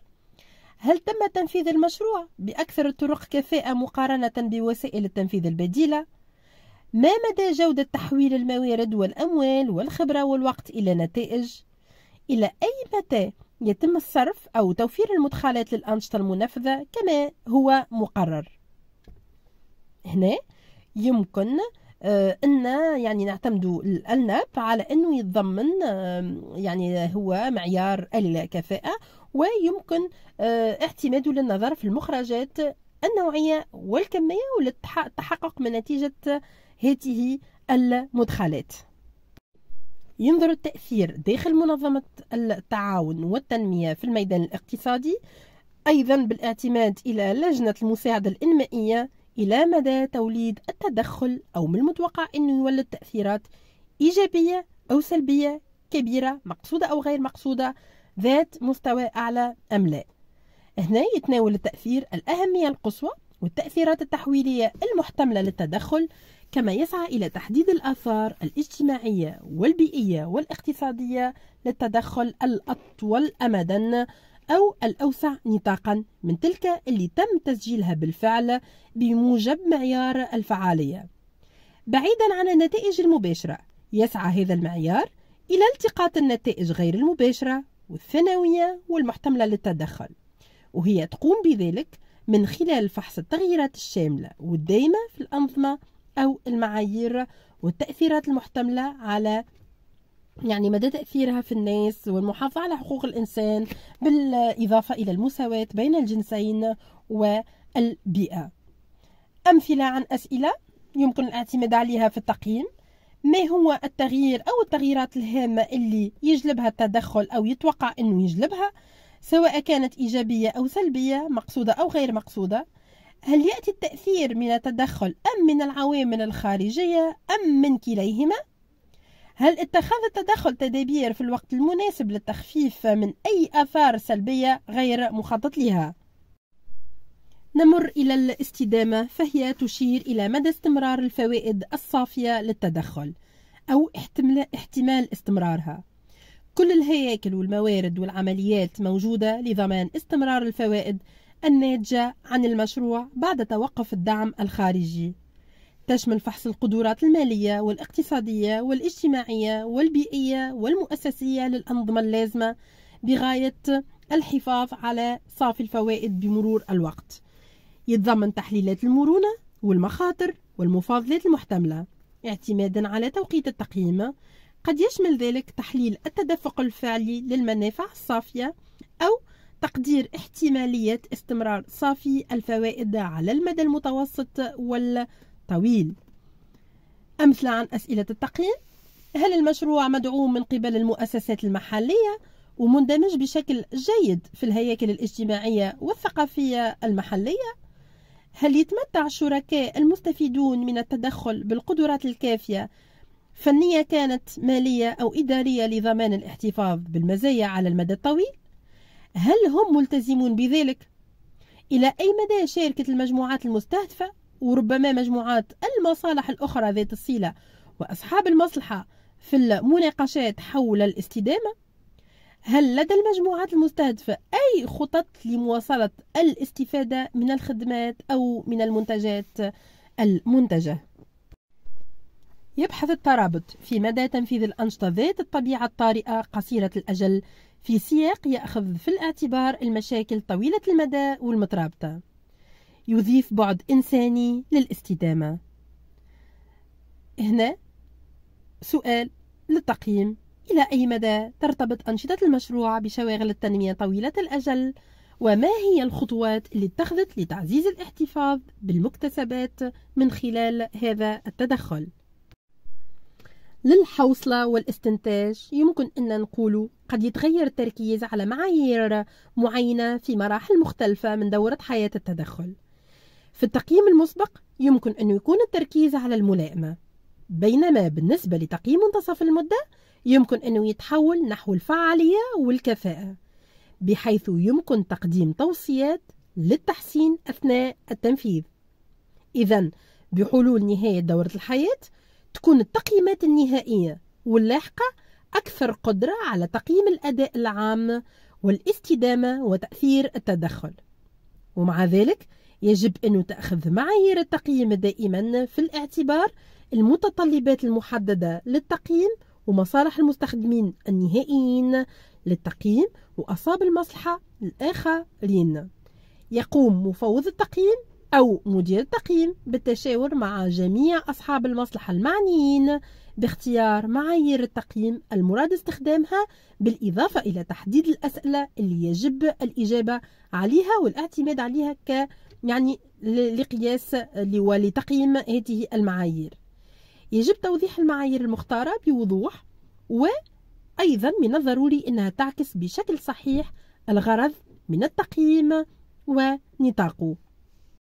هل تم تنفيذ المشروع بأكثر الطرق كفاءة مقارنة بوسائل التنفيذ البديلة؟ ما مدى جودة تحويل الموارد والأموال والخبرة والوقت إلى نتائج؟ إلى أي متى يتم الصرف أو توفير المدخلات للأنشطة المنفذة كما هو مقرر؟ هنا يمكن آه، ان يعني نعتمد الالناب على انه يتضمن يعني هو معيار الكفاءه ويمكن آه، اعتماده للنظر في المخرجات النوعيه والكميه وللتحقق من نتيجه هذه المدخلات ينظر التأثير داخل منظمة التعاون والتنمية في الميدان الاقتصادي أيضا بالاعتماد إلى لجنة المساعدة الإنمائية إلى مدى توليد التدخل أو من المتوقع أنه يولد تأثيرات إيجابية أو سلبية كبيرة مقصودة أو غير مقصودة ذات مستوى أعلى أم لا هنا يتناول التأثير الأهمية القصوى والتأثيرات التحويلية المحتملة للتدخل كما يسعى إلى تحديد الآثار الاجتماعية والبيئية والاقتصادية للتدخل الأطول أمدا أو الأوسع نطاقا من تلك اللي تم تسجيلها بالفعل بموجب معيار الفعالية بعيدا عن النتائج المباشرة يسعى هذا المعيار إلى التقاط النتائج غير المباشرة والثانوية والمحتملة للتدخل وهي تقوم بذلك من خلال فحص التغييرات الشاملة والدائمة في الأنظمة أو المعايير والتأثيرات المحتملة على يعني مدى تأثيرها في الناس والمحافظة على حقوق الإنسان بالإضافة إلى المساواة بين الجنسين والبيئة أمثلة عن أسئلة يمكن الاعتماد عليها في التقييم ما هو التغيير أو التغييرات الهامة اللي يجلبها التدخل أو يتوقع أنه يجلبها سواء كانت إيجابية أو سلبية مقصودة أو غير مقصودة هل يأتي التأثير من التدخل أم من العوامل الخارجية أم من كليهما؟ هل اتخذ التدخل تدابير في الوقت المناسب للتخفيف من أي آثار سلبية غير مخطط لها؟ نمر إلى الاستدامة فهي تشير إلى مدى استمرار الفوائد الصافية للتدخل أو احتمال استمرارها كل الهياكل والموارد والعمليات موجودة لضمان استمرار الفوائد الناتجة عن المشروع بعد توقف الدعم الخارجي تشمل فحص القدرات المالية والاقتصادية والاجتماعية والبيئية والمؤسسية للأنظمة اللازمة بغاية الحفاظ على صافي الفوائد بمرور الوقت يتضمن تحليلات المرونة والمخاطر والمفاضلات المحتملة اعتمادا على توقيت التقييم قد يشمل ذلك تحليل التدفق الفعلي للمنافع الصافية أو تقدير احتمالية استمرار صافي الفوائد على المدى المتوسط وال طويل أمثلة عن أسئلة التقييم هل المشروع مدعوم من قبل المؤسسات المحلية ومندمج بشكل جيد في الهياكل الاجتماعية والثقافية المحلية؟ هل يتمتع الشركاء المستفيدون من التدخل بالقدرات الكافية فنية كانت مالية أو إدارية لضمان الاحتفاظ بالمزايا على المدى الطويل؟ هل هم ملتزمون بذلك؟ إلى أي مدى شاركت المجموعات المستهدفة وربما مجموعات المصالح الأخرى ذات الصلة وأصحاب المصلحة في المناقشات حول الاستدامة؟ هل لدى المجموعات المستهدفة أي خطط لمواصلة الاستفادة من الخدمات أو من المنتجات المنتجة؟ يبحث الترابط في مدى تنفيذ الأنشطة ذات الطبيعة الطارئة قصيرة الأجل في سياق يأخذ في الاعتبار المشاكل طويلة المدى والمترابطة يضيف بعد إنساني للاستدامة هنا سؤال للتقييم إلى أي مدى ترتبط أنشطة المشروع بشواغل التنمية طويلة الأجل وما هي الخطوات اللي اتخذت لتعزيز الاحتفاظ بالمكتسبات من خلال هذا التدخل للحوصلة والاستنتاج يمكن أن نقول قد يتغير التركيز على معايير معينة في مراحل مختلفة من دورة حياة التدخل في التقييم المسبق يمكن أن يكون التركيز على الملائمة بينما بالنسبة لتقييم منتصف المدة يمكن أنه يتحول نحو الفعالية والكفاءة بحيث يمكن تقديم توصيات للتحسين أثناء التنفيذ إذا بحلول نهاية دورة الحياة تكون التقييمات النهائية واللاحقة أكثر قدرة على تقييم الأداء العام والاستدامة وتأثير التدخل ومع ذلك يجب أن تأخذ معايير التقييم دائما في الاعتبار المتطلبات المحددة للتقييم ومصالح المستخدمين النهائيين للتقييم وأصاب المصلحة الآخرين يقوم مفوض التقييم أو مدير التقييم بالتشاور مع جميع أصحاب المصلحة المعنيين باختيار معايير التقييم المراد استخدامها بالإضافة إلى تحديد الأسئلة اللي يجب الإجابة عليها والاعتماد عليها ك يعني لقياس ولتقييم هذه المعايير يجب توضيح المعايير المختارة بوضوح وأيضا من الضروري أنها تعكس بشكل صحيح الغرض من التقييم ونطاقه